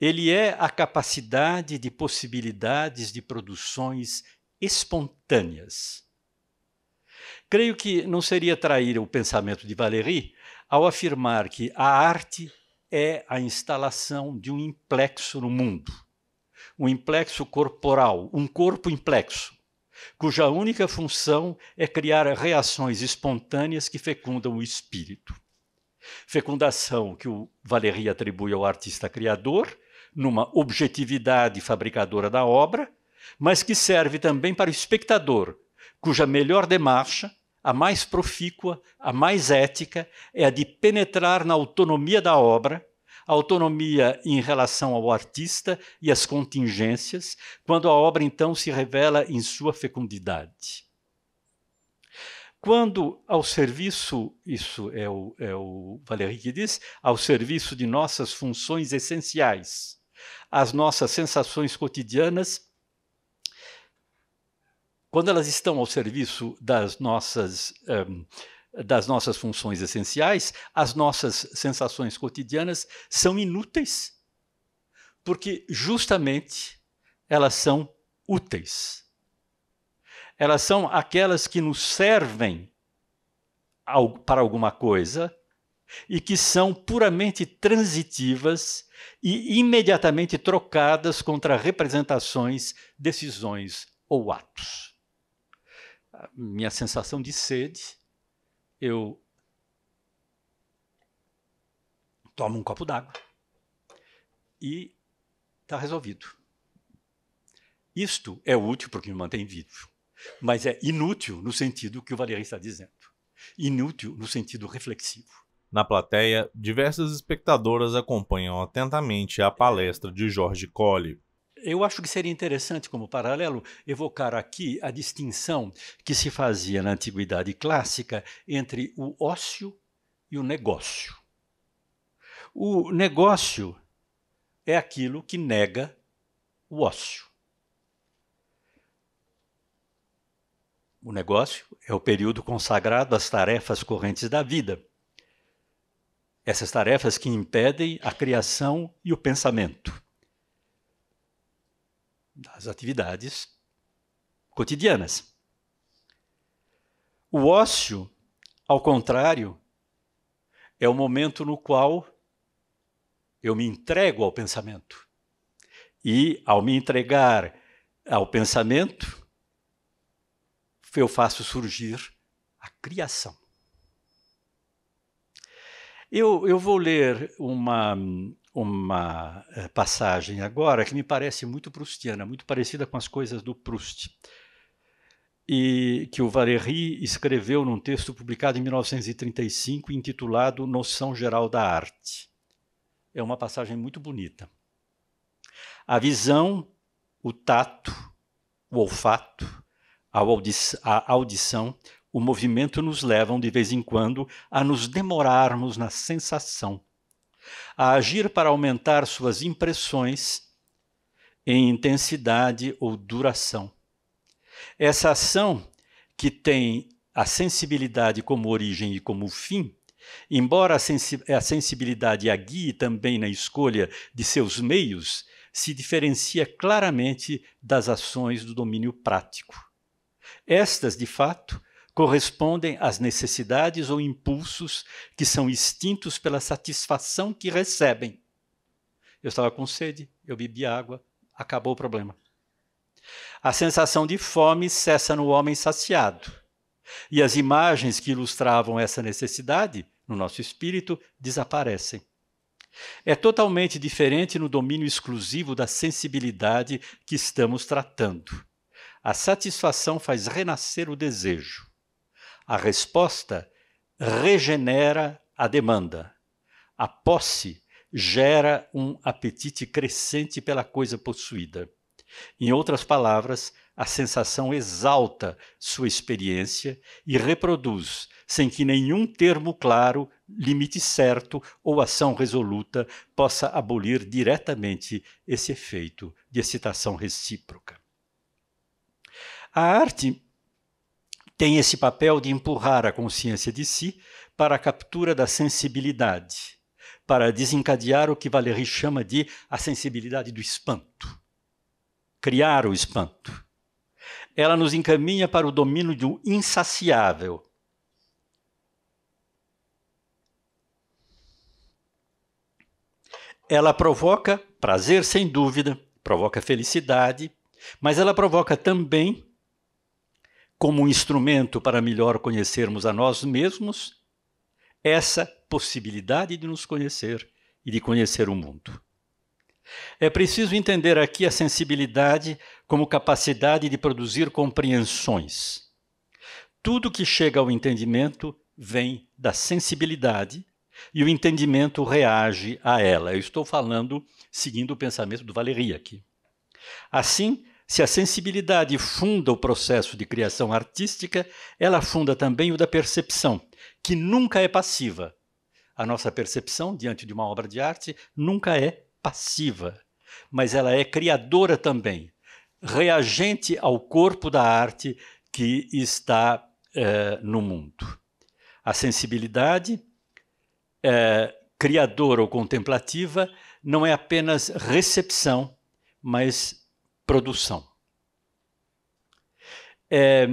Ele é a capacidade de possibilidades de produções espontâneas. Creio que não seria trair o pensamento de Valéry ao afirmar que a arte é a instalação de um implexo no mundo, um implexo corporal, um corpo implexo, cuja única função é criar reações espontâneas que fecundam o espírito. Fecundação que o Valéry atribui ao artista criador, numa objetividade fabricadora da obra, mas que serve também para o espectador, cuja melhor demarcha, a mais profícua, a mais ética, é a de penetrar na autonomia da obra, autonomia em relação ao artista e às contingências, quando a obra então se revela em sua fecundidade quando ao serviço, isso é o, é o Valéry que diz, ao serviço de nossas funções essenciais, as nossas sensações cotidianas, quando elas estão ao serviço das nossas. Um, das nossas funções essenciais, as nossas sensações cotidianas são inúteis, porque justamente elas são úteis elas são aquelas que nos servem para alguma coisa e que são puramente transitivas e imediatamente trocadas contra representações, decisões ou atos. A minha sensação de sede, eu tomo um copo d'água e está resolvido. Isto é útil porque me mantém vivo mas é inútil no sentido que o Valéry está dizendo. Inútil no sentido reflexivo. Na plateia, diversas espectadoras acompanham atentamente a palestra de Jorge Colli. Eu acho que seria interessante, como paralelo, evocar aqui a distinção que se fazia na Antiguidade Clássica entre o ócio e o negócio. O negócio é aquilo que nega o ócio. O negócio é o período consagrado às tarefas correntes da vida. Essas tarefas que impedem a criação e o pensamento das atividades cotidianas. O ócio, ao contrário, é o momento no qual eu me entrego ao pensamento. E, ao me entregar ao pensamento, eu faço surgir a criação. Eu, eu vou ler uma, uma eh, passagem agora que me parece muito prustiana, muito parecida com as coisas do Proust, e que o Valéry escreveu num texto publicado em 1935 intitulado Noção Geral da Arte. É uma passagem muito bonita. A visão, o tato, o olfato, a audição, o movimento nos levam de vez em quando a nos demorarmos na sensação, a agir para aumentar suas impressões em intensidade ou duração. Essa ação, que tem a sensibilidade como origem e como fim, embora a sensibilidade a guie também na escolha de seus meios, se diferencia claramente das ações do domínio prático. Estas, de fato, correspondem às necessidades ou impulsos que são extintos pela satisfação que recebem. Eu estava com sede, eu bebi água, acabou o problema. A sensação de fome cessa no homem saciado. E as imagens que ilustravam essa necessidade no nosso espírito desaparecem. É totalmente diferente no domínio exclusivo da sensibilidade que estamos tratando. A satisfação faz renascer o desejo. A resposta regenera a demanda. A posse gera um apetite crescente pela coisa possuída. Em outras palavras, a sensação exalta sua experiência e reproduz, sem que nenhum termo claro, limite certo ou ação resoluta possa abolir diretamente esse efeito de excitação recíproca. A arte tem esse papel de empurrar a consciência de si para a captura da sensibilidade, para desencadear o que Valéry chama de a sensibilidade do espanto, criar o espanto. Ela nos encaminha para o domínio do insaciável. Ela provoca prazer, sem dúvida, provoca felicidade, mas ela provoca também como um instrumento para melhor conhecermos a nós mesmos, essa possibilidade de nos conhecer e de conhecer o mundo. É preciso entender aqui a sensibilidade como capacidade de produzir compreensões. Tudo que chega ao entendimento vem da sensibilidade e o entendimento reage a ela. Eu estou falando seguindo o pensamento do Valéry aqui. Assim, se a sensibilidade funda o processo de criação artística, ela funda também o da percepção, que nunca é passiva. A nossa percepção diante de uma obra de arte nunca é passiva, mas ela é criadora também, reagente ao corpo da arte que está eh, no mundo. A sensibilidade eh, criadora ou contemplativa não é apenas recepção, mas produção. É,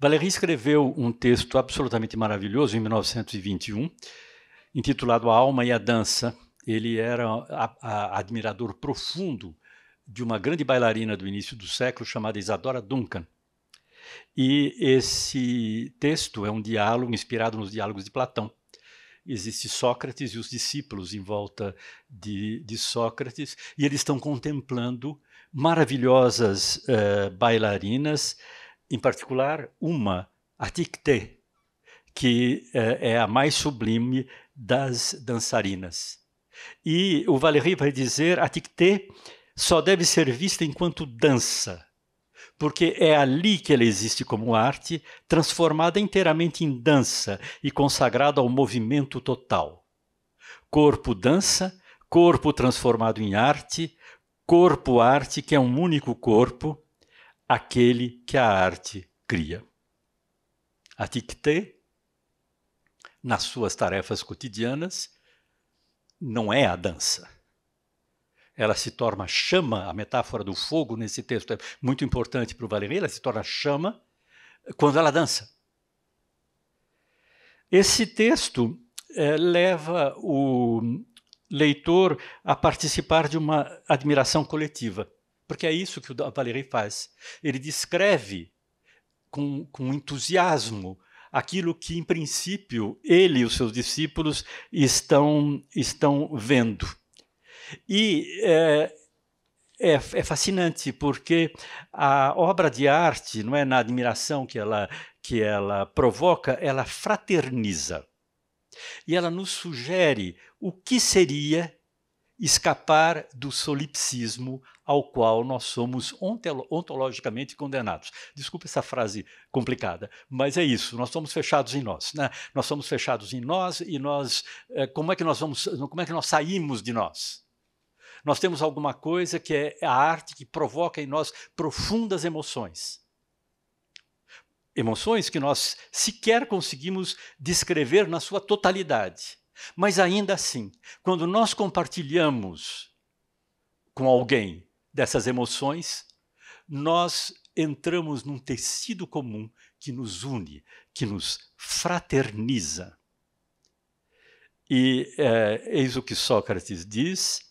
Valéry escreveu um texto absolutamente maravilhoso em 1921, intitulado A Alma e a Dança. Ele era a, a admirador profundo de uma grande bailarina do início do século chamada Isadora Duncan. E esse texto é um diálogo inspirado nos diálogos de Platão existe Sócrates e os discípulos em volta de, de Sócrates, e eles estão contemplando maravilhosas uh, bailarinas, em particular uma, a Ticté, que uh, é a mais sublime das dançarinas. E o Valéry vai dizer: a Ticté só deve ser vista enquanto dança porque é ali que ela existe como arte, transformada inteiramente em dança e consagrada ao movimento total. Corpo dança, corpo transformado em arte, corpo-arte que é um único corpo, aquele que a arte cria. A Tictê, nas suas tarefas cotidianas, não é a dança ela se torna chama, a metáfora do fogo nesse texto é muito importante para o Valéry, ela se torna chama quando ela dança. Esse texto é, leva o leitor a participar de uma admiração coletiva, porque é isso que o Valéry faz. Ele descreve com, com entusiasmo aquilo que, em princípio, ele e os seus discípulos estão, estão vendo. E é, é, é, fascinante porque a obra de arte, não é na admiração que ela que ela provoca, ela fraterniza e ela nos sugere o que seria escapar do solipsismo ao qual nós somos ontologicamente condenados. Desculpe essa frase complicada, mas é isso. Nós somos fechados em nós, né? Nós somos fechados em nós e nós, é, como é que nós vamos, como é que nós saímos de nós? Nós temos alguma coisa que é a arte que provoca em nós profundas emoções. Emoções que nós sequer conseguimos descrever na sua totalidade. Mas ainda assim, quando nós compartilhamos com alguém dessas emoções, nós entramos num tecido comum que nos une, que nos fraterniza. E é, eis o que Sócrates diz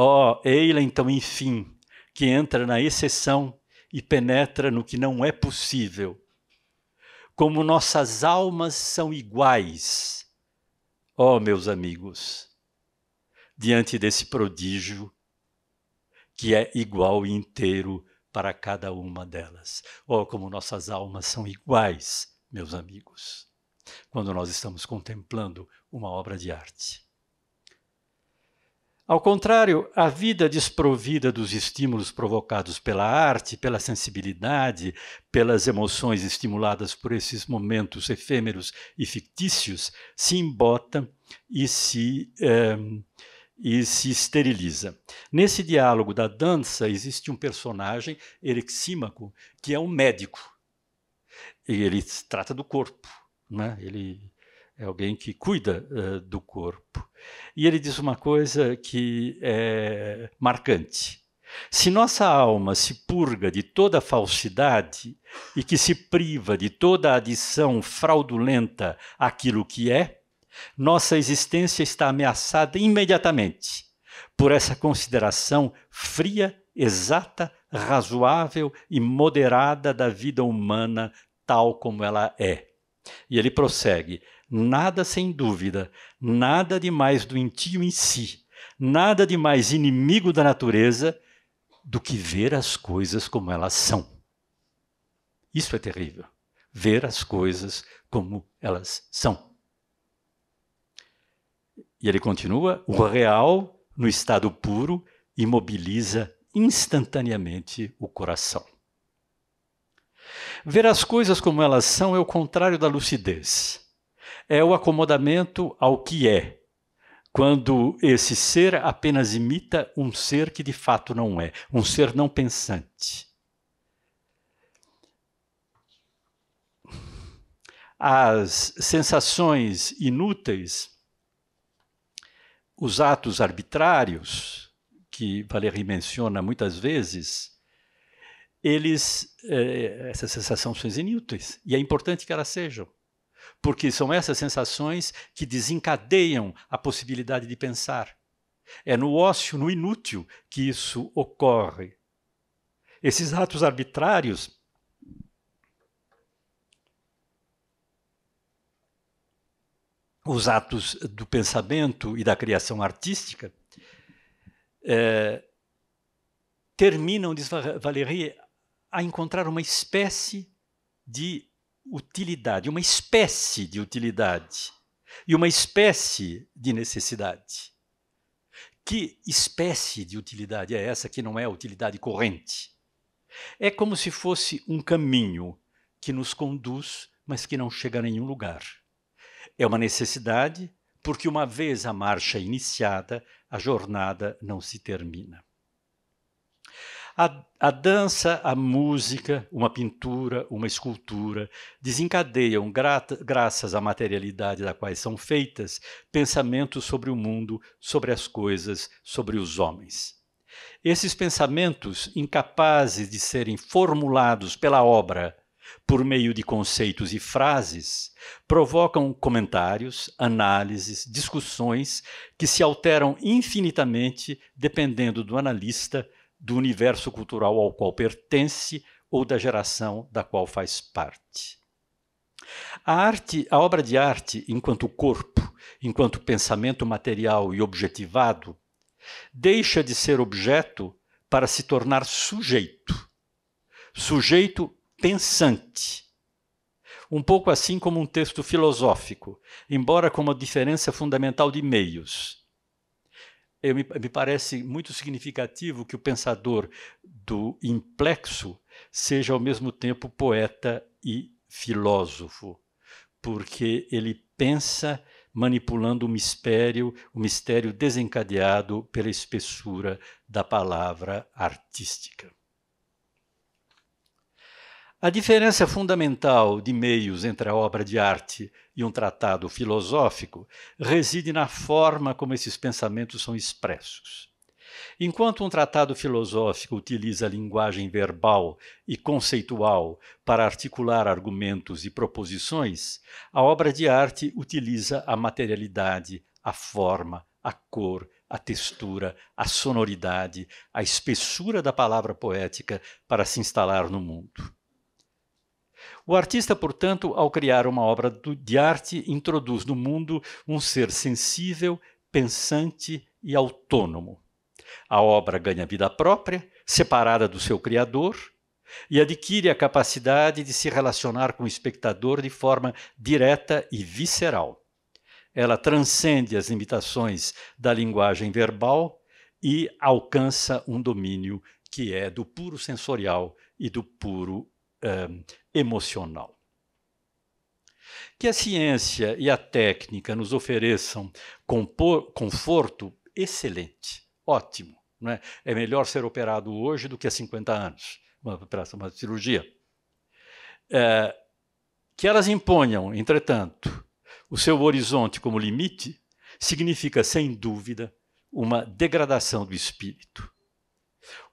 Ó, oh, eila então, enfim, que entra na exceção e penetra no que não é possível. Como nossas almas são iguais, ó oh, meus amigos, diante desse prodígio que é igual e inteiro para cada uma delas. Ó, oh, como nossas almas são iguais, meus amigos, quando nós estamos contemplando uma obra de arte. Ao contrário, a vida desprovida dos estímulos provocados pela arte, pela sensibilidade, pelas emoções estimuladas por esses momentos efêmeros e fictícios, se embota e se, é, e se esteriliza. Nesse diálogo da dança, existe um personagem, Erexímaco, que é um médico. E ele trata do corpo. Né? Ele é alguém que cuida uh, do corpo. E ele diz uma coisa que é marcante. Se nossa alma se purga de toda falsidade e que se priva de toda adição fraudulenta àquilo que é, nossa existência está ameaçada imediatamente por essa consideração fria, exata, razoável e moderada da vida humana tal como ela é. E ele prossegue: Nada sem dúvida, nada de mais doentio em si, nada de mais inimigo da natureza do que ver as coisas como elas são. Isso é terrível. Ver as coisas como elas são. E ele continua: o real, no estado puro, imobiliza instantaneamente o coração. Ver as coisas como elas são é o contrário da lucidez é o acomodamento ao que é, quando esse ser apenas imita um ser que de fato não é, um ser não pensante. As sensações inúteis, os atos arbitrários, que Valéry menciona muitas vezes, eles, eh, essas sensações são inúteis, e é importante que elas sejam porque são essas sensações que desencadeiam a possibilidade de pensar. É no ócio, no inútil, que isso ocorre. Esses atos arbitrários os atos do pensamento e da criação artística eh, terminam, diz Valéry, a encontrar uma espécie de utilidade, uma espécie de utilidade e uma espécie de necessidade. Que espécie de utilidade é essa que não é a utilidade corrente? É como se fosse um caminho que nos conduz, mas que não chega a nenhum lugar. É uma necessidade, porque uma vez a marcha iniciada, a jornada não se termina. A, a dança, a música, uma pintura, uma escultura desencadeiam, graças à materialidade da qual são feitas, pensamentos sobre o mundo, sobre as coisas, sobre os homens. Esses pensamentos, incapazes de serem formulados pela obra, por meio de conceitos e frases, provocam comentários, análises, discussões que se alteram infinitamente dependendo do analista, do universo cultural ao qual pertence ou da geração da qual faz parte. A arte, a obra de arte, enquanto corpo, enquanto pensamento material e objetivado, deixa de ser objeto para se tornar sujeito. Sujeito pensante. Um pouco assim como um texto filosófico, embora com uma diferença fundamental de meios eu, me, me parece muito significativo que o pensador do implexo seja ao mesmo tempo poeta e filósofo, porque ele pensa manipulando o mistério, o mistério desencadeado pela espessura da palavra artística. A diferença fundamental de meios entre a obra de arte e um tratado filosófico reside na forma como esses pensamentos são expressos. Enquanto um tratado filosófico utiliza a linguagem verbal e conceitual para articular argumentos e proposições, a obra de arte utiliza a materialidade, a forma, a cor, a textura, a sonoridade, a espessura da palavra poética para se instalar no mundo. O artista, portanto, ao criar uma obra de arte, introduz no mundo um ser sensível, pensante e autônomo. A obra ganha vida própria, separada do seu criador, e adquire a capacidade de se relacionar com o espectador de forma direta e visceral. Ela transcende as limitações da linguagem verbal e alcança um domínio que é do puro sensorial e do puro um, emocional. Que a ciência e a técnica nos ofereçam conforto, excelente, ótimo. Não é? é melhor ser operado hoje do que há 50 anos, uma, operação, uma cirurgia. É, que elas imponham, entretanto, o seu horizonte como limite, significa, sem dúvida, uma degradação do espírito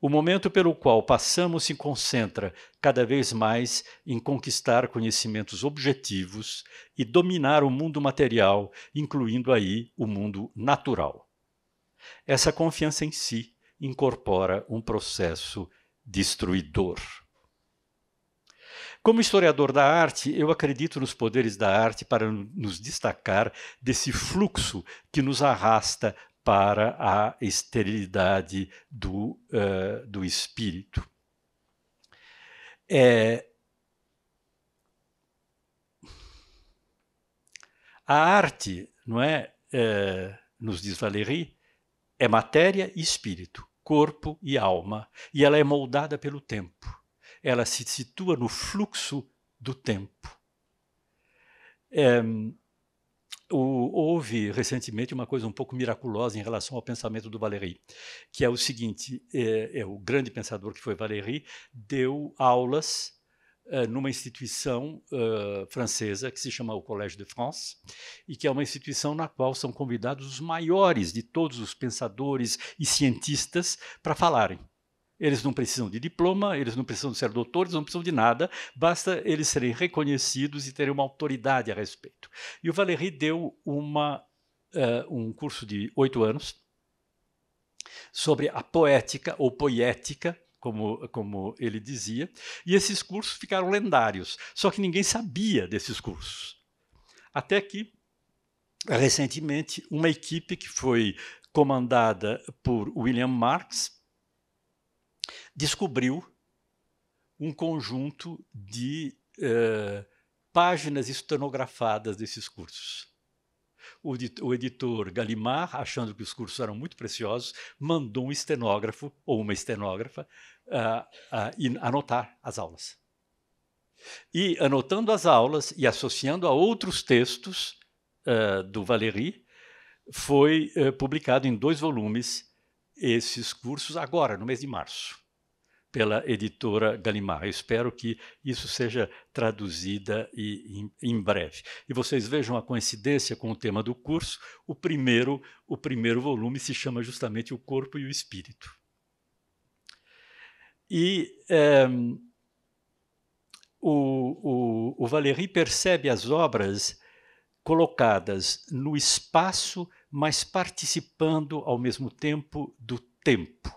o momento pelo qual passamos se concentra cada vez mais em conquistar conhecimentos objetivos e dominar o mundo material, incluindo aí o mundo natural. Essa confiança em si incorpora um processo destruidor. Como historiador da arte, eu acredito nos poderes da arte para nos destacar desse fluxo que nos arrasta para a esterilidade do, uh, do espírito. É... A arte, não é, é, nos diz Valéry, é matéria e espírito, corpo e alma, e ela é moldada pelo tempo. Ela se situa no fluxo do tempo. É, o, houve recentemente uma coisa um pouco miraculosa em relação ao pensamento do Valéry, que é o seguinte: é, é o grande pensador que foi Valéry deu aulas é, numa instituição é, francesa que se chama o Collège de France e que é uma instituição na qual são convidados os maiores de todos os pensadores e cientistas para falarem. Eles não precisam de diploma, eles não precisam ser doutores, não precisam de nada, basta eles serem reconhecidos e terem uma autoridade a respeito. E o Valéry deu uma, uh, um curso de oito anos sobre a poética ou poética, como, como ele dizia, e esses cursos ficaram lendários, só que ninguém sabia desses cursos. Até que, recentemente, uma equipe que foi comandada por William Marx, descobriu um conjunto de eh, páginas estenografadas desses cursos. O, o editor Gallimard, achando que os cursos eram muito preciosos, mandou um estenógrafo ou uma estenógrafa uh, uh, anotar as aulas. E anotando as aulas e associando a outros textos eh, do Valéry, foi eh, publicado em dois volumes esses cursos agora, no mês de março, pela editora Galimar. Eu espero que isso seja traduzida e, em, em breve. E vocês vejam a coincidência com o tema do curso. O primeiro, o primeiro volume se chama justamente O Corpo e o Espírito. E é, o, o, o Valéry percebe as obras colocadas no espaço mas participando ao mesmo tempo do tempo.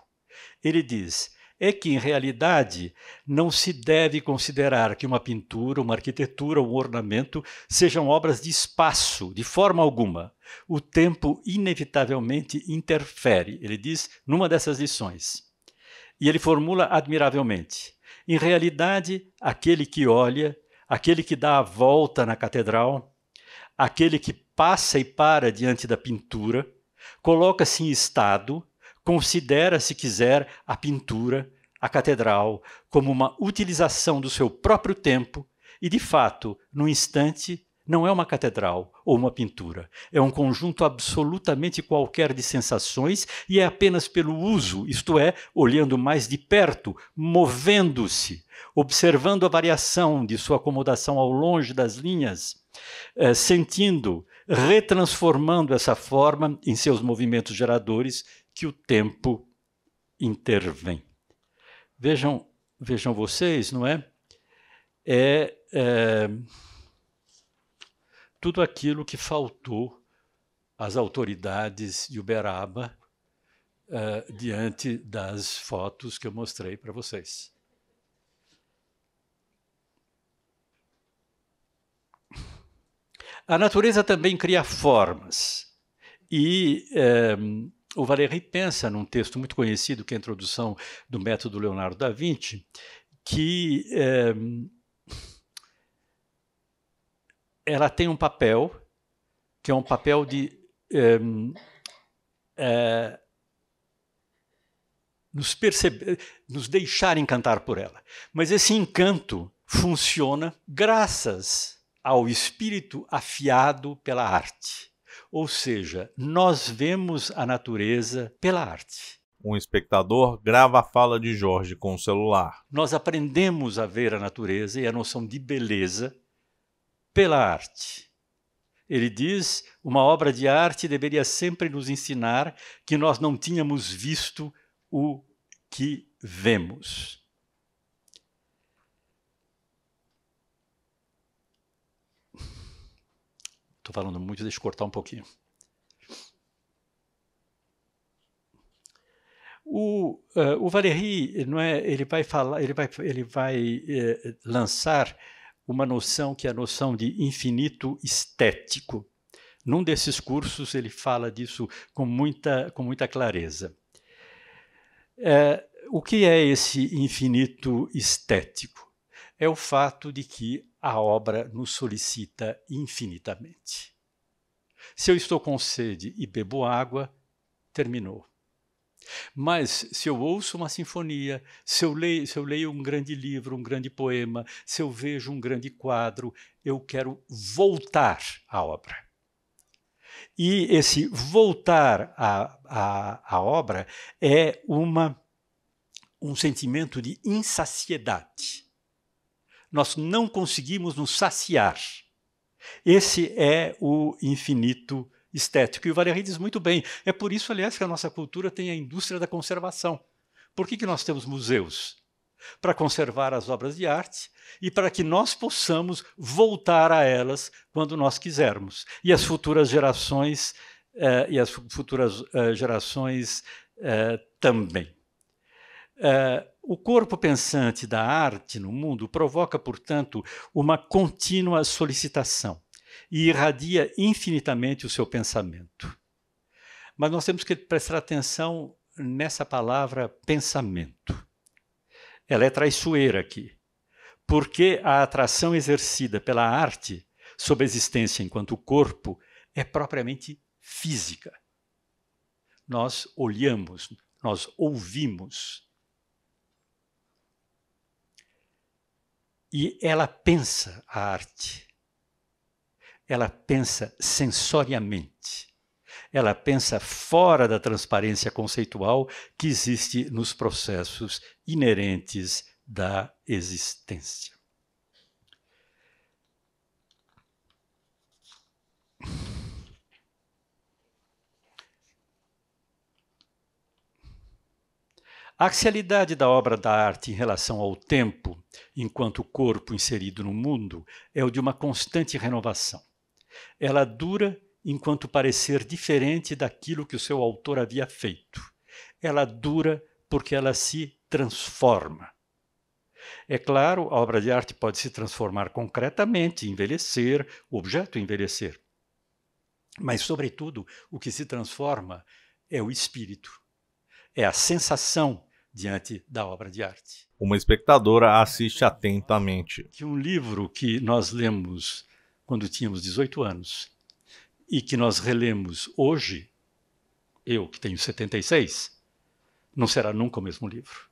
Ele diz: é que, em realidade, não se deve considerar que uma pintura, uma arquitetura, um ornamento sejam obras de espaço, de forma alguma. O tempo, inevitavelmente, interfere, ele diz numa dessas lições. E ele formula admiravelmente: em realidade, aquele que olha, aquele que dá a volta na catedral, aquele que passa e para diante da pintura, coloca-se em estado, considera, se quiser, a pintura, a catedral, como uma utilização do seu próprio tempo e, de fato, no instante, não é uma catedral ou uma pintura. É um conjunto absolutamente qualquer de sensações e é apenas pelo uso, isto é, olhando mais de perto, movendo-se, observando a variação de sua acomodação ao longe das linhas, eh, sentindo retransformando essa forma em seus movimentos geradores que o tempo intervém. Vejam, vejam vocês, não é? É, é tudo aquilo que faltou às autoridades de Uberaba eh, diante das fotos que eu mostrei para vocês. A natureza também cria formas. E eh, o Valéry pensa num texto muito conhecido, que é a introdução do método Leonardo da Vinci, que eh, ela tem um papel, que é um papel de. Eh, nos, perceber, nos deixar encantar por ela. Mas esse encanto funciona graças ao espírito afiado pela arte. Ou seja, nós vemos a natureza pela arte. Um espectador grava a fala de Jorge com o celular. Nós aprendemos a ver a natureza e a noção de beleza pela arte. Ele diz: uma obra de arte deveria sempre nos ensinar que nós não tínhamos visto o que vemos. Estou falando muito, deixa eu cortar um pouquinho. O, uh, o Valéry, não é, ele vai falar, ele vai, ele vai eh, lançar uma noção que é a noção de infinito estético. Num desses cursos ele fala disso com muita, com muita clareza. É, o que é esse infinito estético? é o fato de que a obra nos solicita infinitamente. Se eu estou com sede e bebo água, terminou. Mas se eu ouço uma sinfonia, se eu, leio, se eu leio um grande livro, um grande poema, se eu vejo um grande quadro, eu quero voltar à obra. E esse voltar à, à, à obra é uma, um sentimento de insaciedade nós não conseguimos nos saciar. Esse é o infinito estético. E o Valéry diz muito bem. É por isso, aliás, que a nossa cultura tem a indústria da conservação. Por que, que nós temos museus? Para conservar as obras de arte e para que nós possamos voltar a elas quando nós quisermos. E as futuras gerações, eh, e as futuras eh, gerações eh, também. Uh, o corpo pensante da arte no mundo provoca, portanto, uma contínua solicitação e irradia infinitamente o seu pensamento. Mas nós temos que prestar atenção nessa palavra pensamento. Ela é traiçoeira aqui, porque a atração exercida pela arte sobre a existência enquanto corpo é propriamente física. Nós olhamos, nós ouvimos, e ela pensa a arte. Ela pensa sensoriamente. Ela pensa fora da transparência conceitual que existe nos processos inerentes da existência. A axialidade da obra da arte em relação ao tempo, enquanto corpo inserido no mundo, é o de uma constante renovação. Ela dura enquanto parecer diferente daquilo que o seu autor havia feito. Ela dura porque ela se transforma. É claro, a obra de arte pode se transformar concretamente, envelhecer, o objeto envelhecer. Mas, sobretudo, o que se transforma é o espírito, é a sensação diante da obra de arte. Uma espectadora assiste atentamente. Que um livro que nós lemos quando tínhamos 18 anos e que nós relemos hoje, eu que tenho 76, não será nunca o mesmo livro.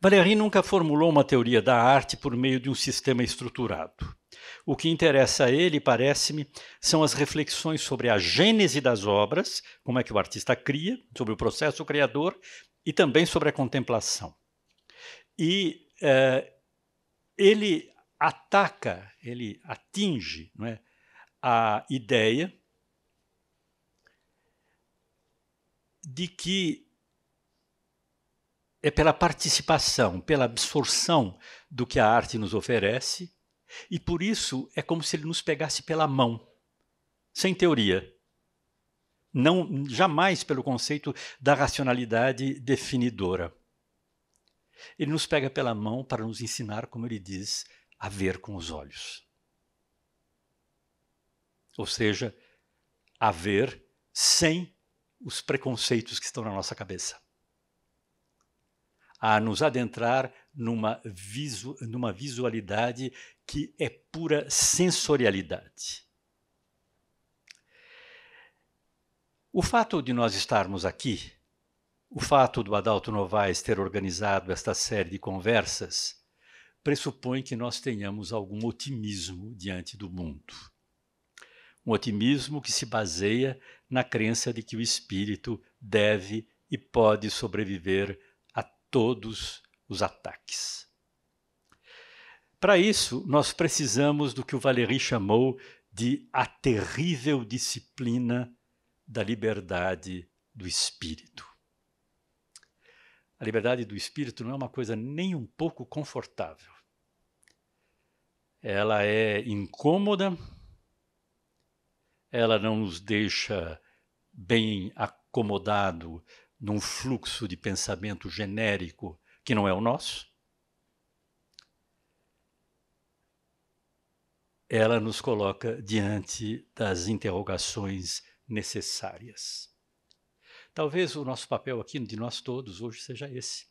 Valéry nunca formulou uma teoria da arte por meio de um sistema estruturado. O que interessa a ele, parece-me, são as reflexões sobre a gênese das obras, como é que o artista cria, sobre o processo criador e também sobre a contemplação. E eh, ele ataca, ele atinge não é, a ideia de que é pela participação, pela absorção do que a arte nos oferece, e por isso é como se ele nos pegasse pela mão, sem teoria. Não jamais pelo conceito da racionalidade definidora. Ele nos pega pela mão para nos ensinar, como ele diz, a ver com os olhos. Ou seja, a ver sem os preconceitos que estão na nossa cabeça. A nos adentrar numa, visu, numa visualidade que é pura sensorialidade. O fato de nós estarmos aqui, o fato do Adalto Novaes ter organizado esta série de conversas, pressupõe que nós tenhamos algum otimismo diante do mundo. Um otimismo que se baseia na crença de que o espírito deve e pode sobreviver a todos os ataques. Para isso, nós precisamos do que o Valéry chamou de a terrível disciplina da liberdade do espírito. A liberdade do espírito não é uma coisa nem um pouco confortável. Ela é incômoda, ela não nos deixa bem acomodado num fluxo de pensamento genérico que não é o nosso. ela nos coloca diante das interrogações necessárias. Talvez o nosso papel aqui de nós todos hoje seja esse.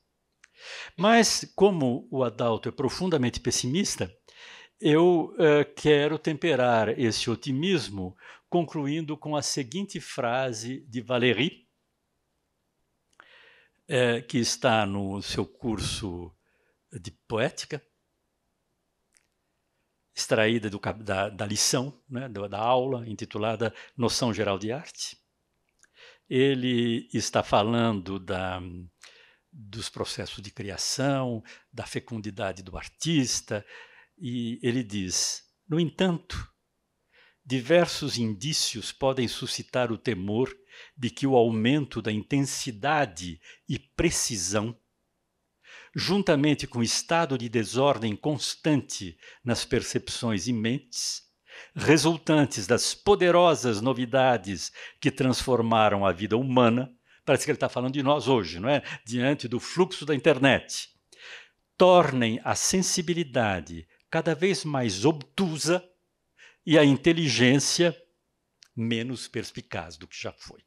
Mas, como o Adalto é profundamente pessimista, eu eh, quero temperar esse otimismo concluindo com a seguinte frase de Valéry, eh, que está no seu curso de poética, extraída do, da, da, lição, né, da aula, intitulada Noção Geral de Arte. Ele está falando da, dos processos de criação, da fecundidade do artista, e ele diz: no entanto, diversos indícios podem suscitar o temor de que o aumento da intensidade e precisão juntamente com o estado de desordem constante nas percepções e mentes, resultantes das poderosas novidades que transformaram a vida humana, parece que ele está falando de nós hoje, não é? Diante do fluxo da internet, tornem a sensibilidade cada vez mais obtusa e a inteligência menos perspicaz do que já foi.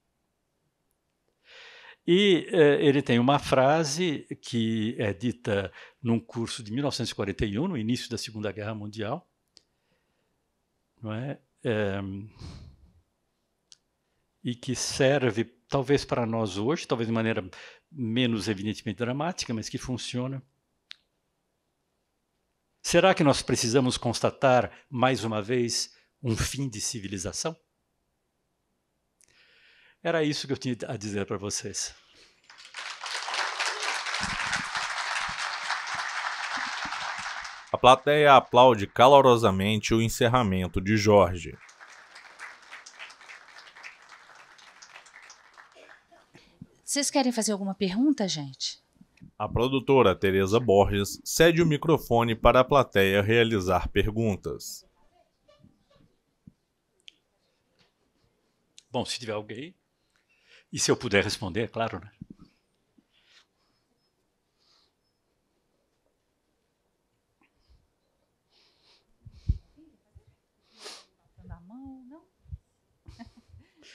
E eh, ele tem uma frase que é dita num curso de 1941, no início da Segunda Guerra Mundial. Não é? é e que serve, talvez para nós hoje, talvez de maneira menos evidentemente dramática, mas que funciona. Será que nós precisamos constatar, mais uma vez, um fim de civilização? Era isso que eu tinha a dizer para vocês. A plateia aplaude calorosamente o encerramento de Jorge. Vocês querem fazer alguma pergunta, gente? A produtora Teresa Borges cede o microfone para a plateia realizar perguntas. Bom, se tiver alguém. E se eu puder responder, é claro, né?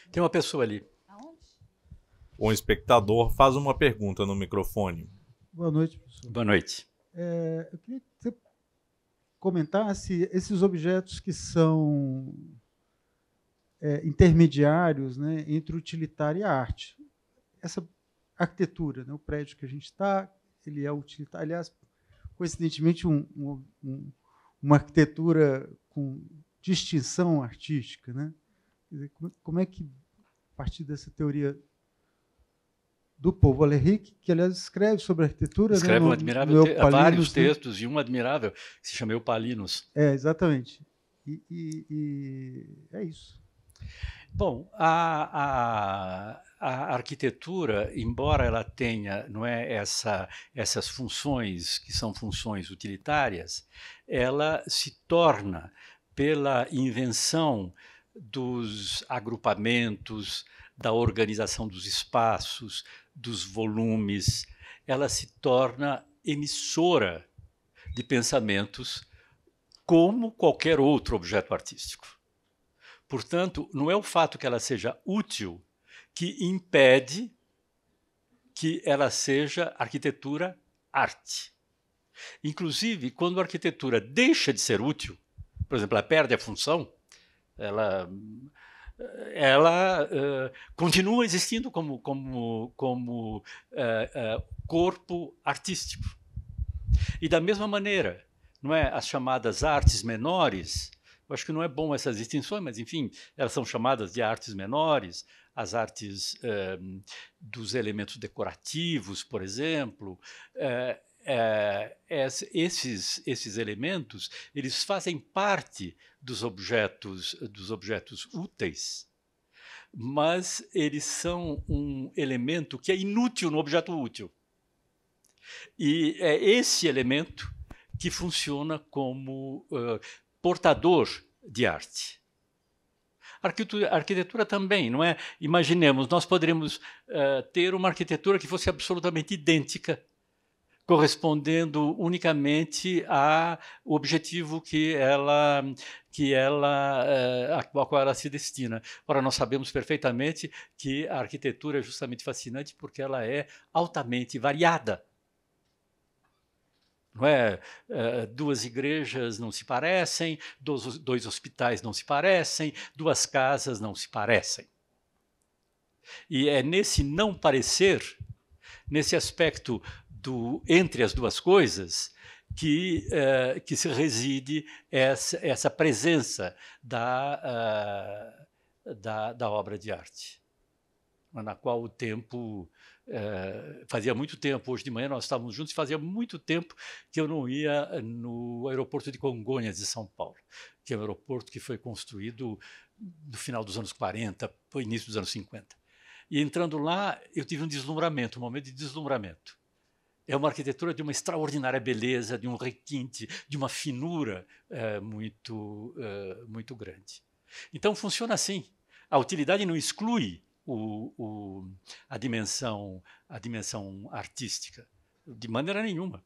Tem uma pessoa ali. Um espectador faz uma pergunta no microfone. Boa noite, professor. Boa noite. É, eu queria que você comentasse esses objetos que são é, intermediários né, entre utilitário e arte. Essa arquitetura, né, o prédio que a gente está, ele é utilitário. Aliás, coincidentemente, um, um, uma arquitetura com distinção artística. Né? Como é que, a partir dessa teoria do povo Henrique, que aliás escreve sobre arquitetura. Né, escreve né, um admirável te Palinos, vários textos né? e um admirável que se chama Eupalinos. É, exatamente. E, e, e é isso. Bom, a, a, a arquitetura, embora ela tenha não é, essa, essas funções que são funções utilitárias, ela se torna, pela invenção dos agrupamentos, da organização dos espaços, dos volumes, ela se torna emissora de pensamentos como qualquer outro objeto artístico. Portanto, não é o fato que ela seja útil que impede que ela seja arquitetura arte. Inclusive, quando a arquitetura deixa de ser útil, por exemplo, ela perde a função, ela, ela uh, continua existindo como, como, como uh, uh, corpo artístico. E da mesma maneira, não é, as chamadas artes menores, eu acho que não é bom essas distinções, mas, enfim, elas são chamadas de artes menores, as artes eh, dos elementos decorativos, por exemplo. Eh, eh, esses, esses elementos eles fazem parte dos objetos, dos objetos úteis, mas eles são um elemento que é inútil no objeto útil. E é esse elemento que funciona como uh, portador de arte. Arquitetura, arquitetura também, não é? Imaginemos, nós poderíamos uh, ter uma arquitetura que fosse absolutamente idêntica, correspondendo unicamente ao objetivo que ela, que ela uh, eh, ao qual ela se destina. Ora, nós sabemos perfeitamente que a arquitetura é justamente fascinante porque ela é altamente variada não é? Eh, duas igrejas não se parecem, dois, hospitais não se parecem, duas casas não se parecem. E é nesse não parecer, nesse aspecto do entre as duas coisas, que, eh, que se reside essa, essa presença da, uh, da, da, obra de arte, na qual o tempo é, fazia muito tempo, hoje de manhã nós estávamos juntos, fazia muito tempo que eu não ia eh, no aeroporto de Congonhas, de São Paulo, que é um aeroporto que foi construído no final dos anos 40, início dos anos 50. E entrando lá, eu tive um deslumbramento, um momento de deslumbramento. É uma arquitetura de uma extraordinária beleza, de um requinte, de uma finura é, muito, é, muito grande. Então funciona assim. A utilidade não exclui o, o, a, dimensão, a dimensão artística. De maneira nenhuma.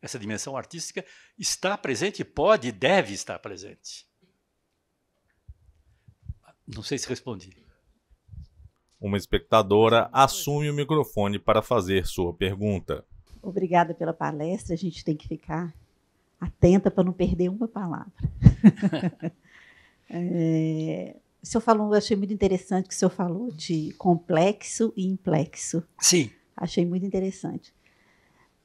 Essa dimensão artística está presente, pode e deve estar presente. Não sei se respondi. Uma espectadora assume o microfone para fazer sua pergunta. Obrigada pela palestra. A gente tem que ficar atenta para não perder uma palavra. é, o senhor falou, eu achei muito interessante que o senhor falou de complexo e implexo. Sim. Achei muito interessante.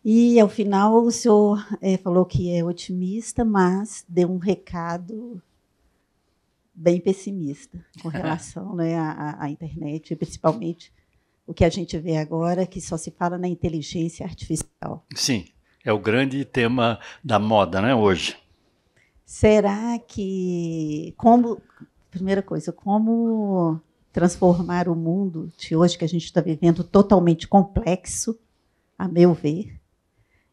E ao final o senhor é, falou que é otimista, mas deu um recado bem pessimista com relação né, à, à internet, principalmente o que a gente vê agora, que só se fala na inteligência artificial. Sim, é o grande tema da moda, né, hoje. Será que como primeira coisa, como transformar o mundo de hoje que a gente está vivendo totalmente complexo, a meu ver,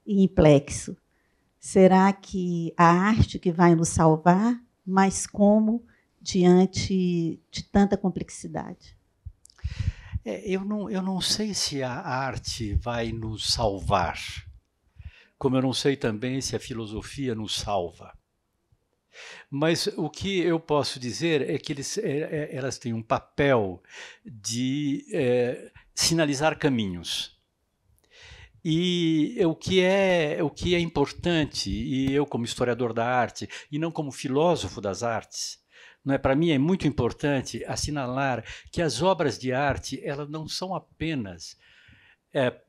e implexo. Será que a arte que vai nos salvar, mas como diante de tanta complexidade? É, eu, não, eu não sei se a arte vai nos salvar, como eu não sei também se a filosofia nos salva. Mas o que eu posso dizer é que eles, é, é, elas têm um papel de é, sinalizar caminhos. E o que, é, o que é importante, e eu, como historiador da arte, e não como filósofo das artes, não é? Para mim é muito importante assinalar que as obras de arte elas não são apenas é,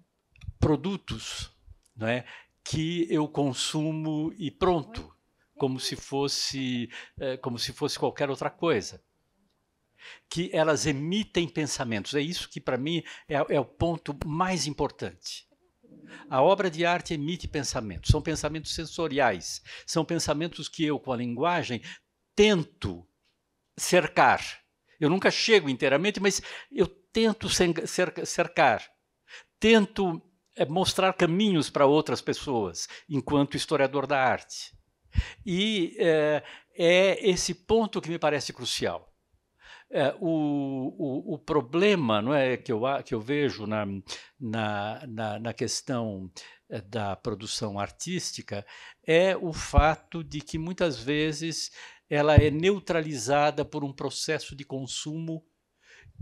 produtos, não é, que eu consumo e pronto como se fosse, eh, como se fosse qualquer outra coisa. Que elas emitem pensamentos. É isso que, para mim, é, é o ponto mais importante. A obra de arte emite pensamentos, são pensamentos sensoriais, são pensamentos que eu, com a linguagem, tento cercar. Eu nunca chego inteiramente, mas eu tento cercar, tento eh, mostrar caminhos para outras pessoas, enquanto historiador da arte. E é, é esse ponto que me parece crucial. É, o, o, o, problema não é que eu, que eu vejo na, na, na, na, questão eh, da produção artística é o fato de que muitas vezes ela é neutralizada por um processo de consumo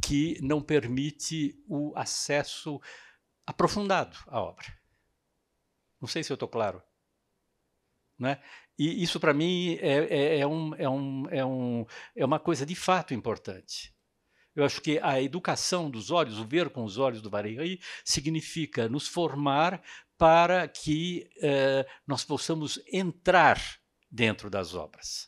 que não permite o acesso aprofundado à obra. Não sei se eu estou claro. Né? E isso, para mim, é, é, é, um, é, um, é, um, é uma coisa de fato importante. Eu acho que a educação dos olhos, o ver com os olhos do Valéry, significa nos formar para que eh, nós possamos entrar dentro das obras.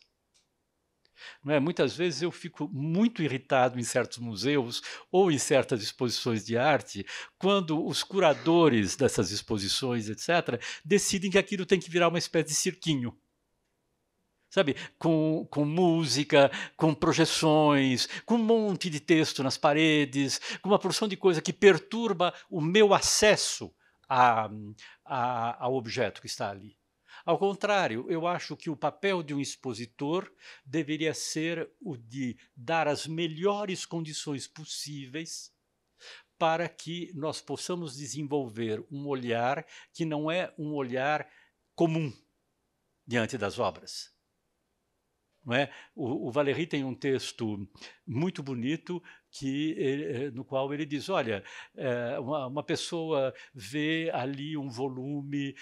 Não é? Muitas vezes eu fico muito irritado em certos museus ou em certas exposições de arte quando os curadores dessas exposições, etc., decidem que aquilo tem que virar uma espécie de cirquinho sabe? Com, com música, com projeções, com um monte de texto nas paredes, com uma porção de coisa que perturba o meu acesso a, a, ao objeto que está ali. Ao contrário, eu acho que o papel de um expositor deveria ser o de dar as melhores condições possíveis para que nós possamos desenvolver um olhar que não é um olhar comum diante das obras não é? o, o Valéry tem um texto muito bonito que eh, eh, no qual ele diz, olha, eh, uma, uma pessoa vê ali um volume,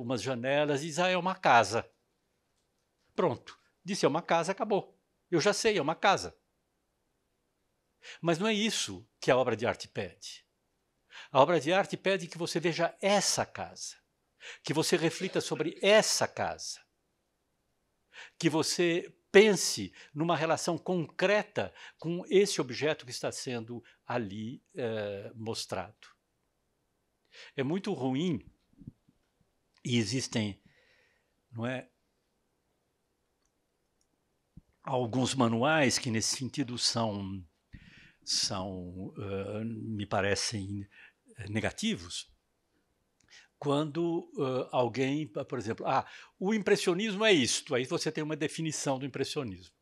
umas janelas, e diz, ah, é uma casa. Pronto, disse, é uma casa, acabou. Eu já sei, é uma casa. Mas não é isso que a obra de arte pede. A obra de arte pede que você veja essa casa, que você reflita sobre essa casa, que você pense numa relação concreta com esse objeto que está sendo ali é, mostrado. É muito ruim e existem, não é, alguns manuais que nesse sentido são são uh, me parecem eh, negativos quando uh, alguém, por exemplo, ah, o impressionismo é isto, aí você tem uma definição do impressionismo.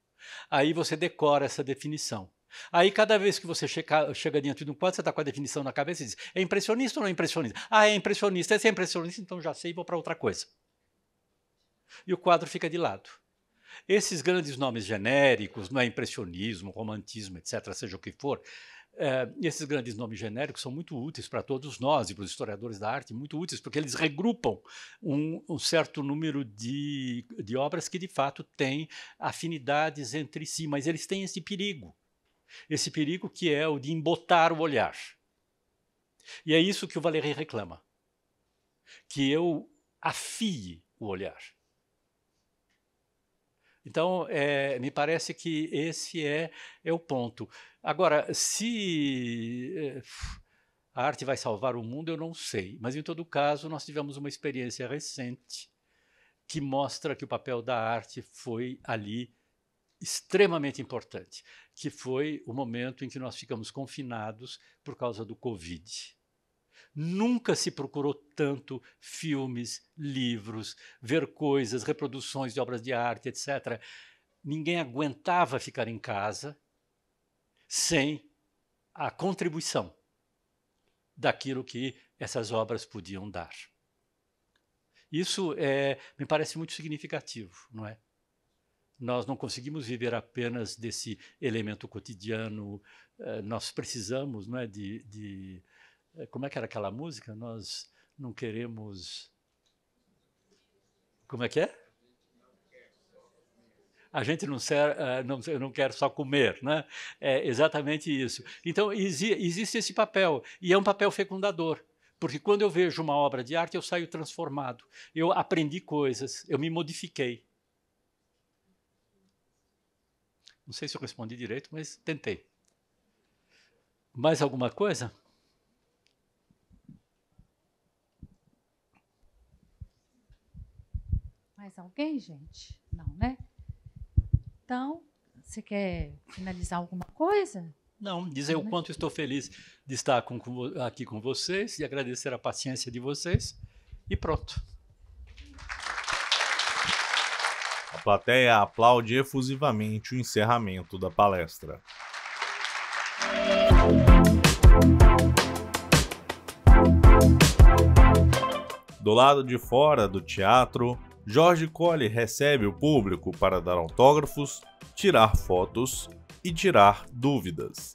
Aí você decora essa definição. Aí, cada vez que você chega, chega diante de um quadro, você está com a definição na cabeça e diz: é impressionista ou não é impressionista? Ah, é impressionista. Esse é impressionista, então já sei, vou para outra coisa. E o quadro fica de lado. Esses grandes nomes genéricos, não é impressionismo, romantismo, etc., seja o que for, é, esses grandes nomes genéricos são muito úteis para todos nós e para os historiadores da arte, muito úteis, porque eles regrupam um, um certo número de, de obras que, de fato, têm afinidades entre si, mas eles têm esse perigo. Esse perigo que é o de embotar o olhar. E é isso que o Valéry reclama. Que eu afie o olhar. Então, é, me parece que esse é, é o ponto. Agora, se eh, a arte vai salvar o mundo, eu não sei. Mas, em todo caso, nós tivemos uma experiência recente que mostra que o papel da arte foi ali extremamente importante, que foi o momento em que nós ficamos confinados por causa do Covid. Nunca se procurou tanto filmes, livros, ver coisas, reproduções de obras de arte, etc. Ninguém aguentava ficar em casa sem a contribuição daquilo que essas obras podiam dar. Isso é, me parece muito significativo, não é? Nós não conseguimos viver apenas desse elemento cotidiano. Eh, nós precisamos, não é, de, de eh, como é que era aquela música? Nós não queremos. Como é que é? a gente não, ser, eh, não, não quer só comer, né? É exatamente isso. Então, exi existe esse papel, e é um papel fecundador. Porque quando eu vejo uma obra de arte, eu saio transformado. Eu aprendi coisas, eu me modifiquei. Não sei se eu respondi direito, mas tentei. Mais alguma coisa? Mais alguém, gente? Não, né? Então, você quer finalizar alguma coisa? Não, dizer o né? quanto estou feliz de estar com, aqui com vocês e agradecer a paciência de vocês. E pronto. A plateia aplaude efusivamente o encerramento da palestra. Do lado de fora do teatro, Jorge Cole recebe o público para dar autógrafos, tirar fotos e tirar dúvidas.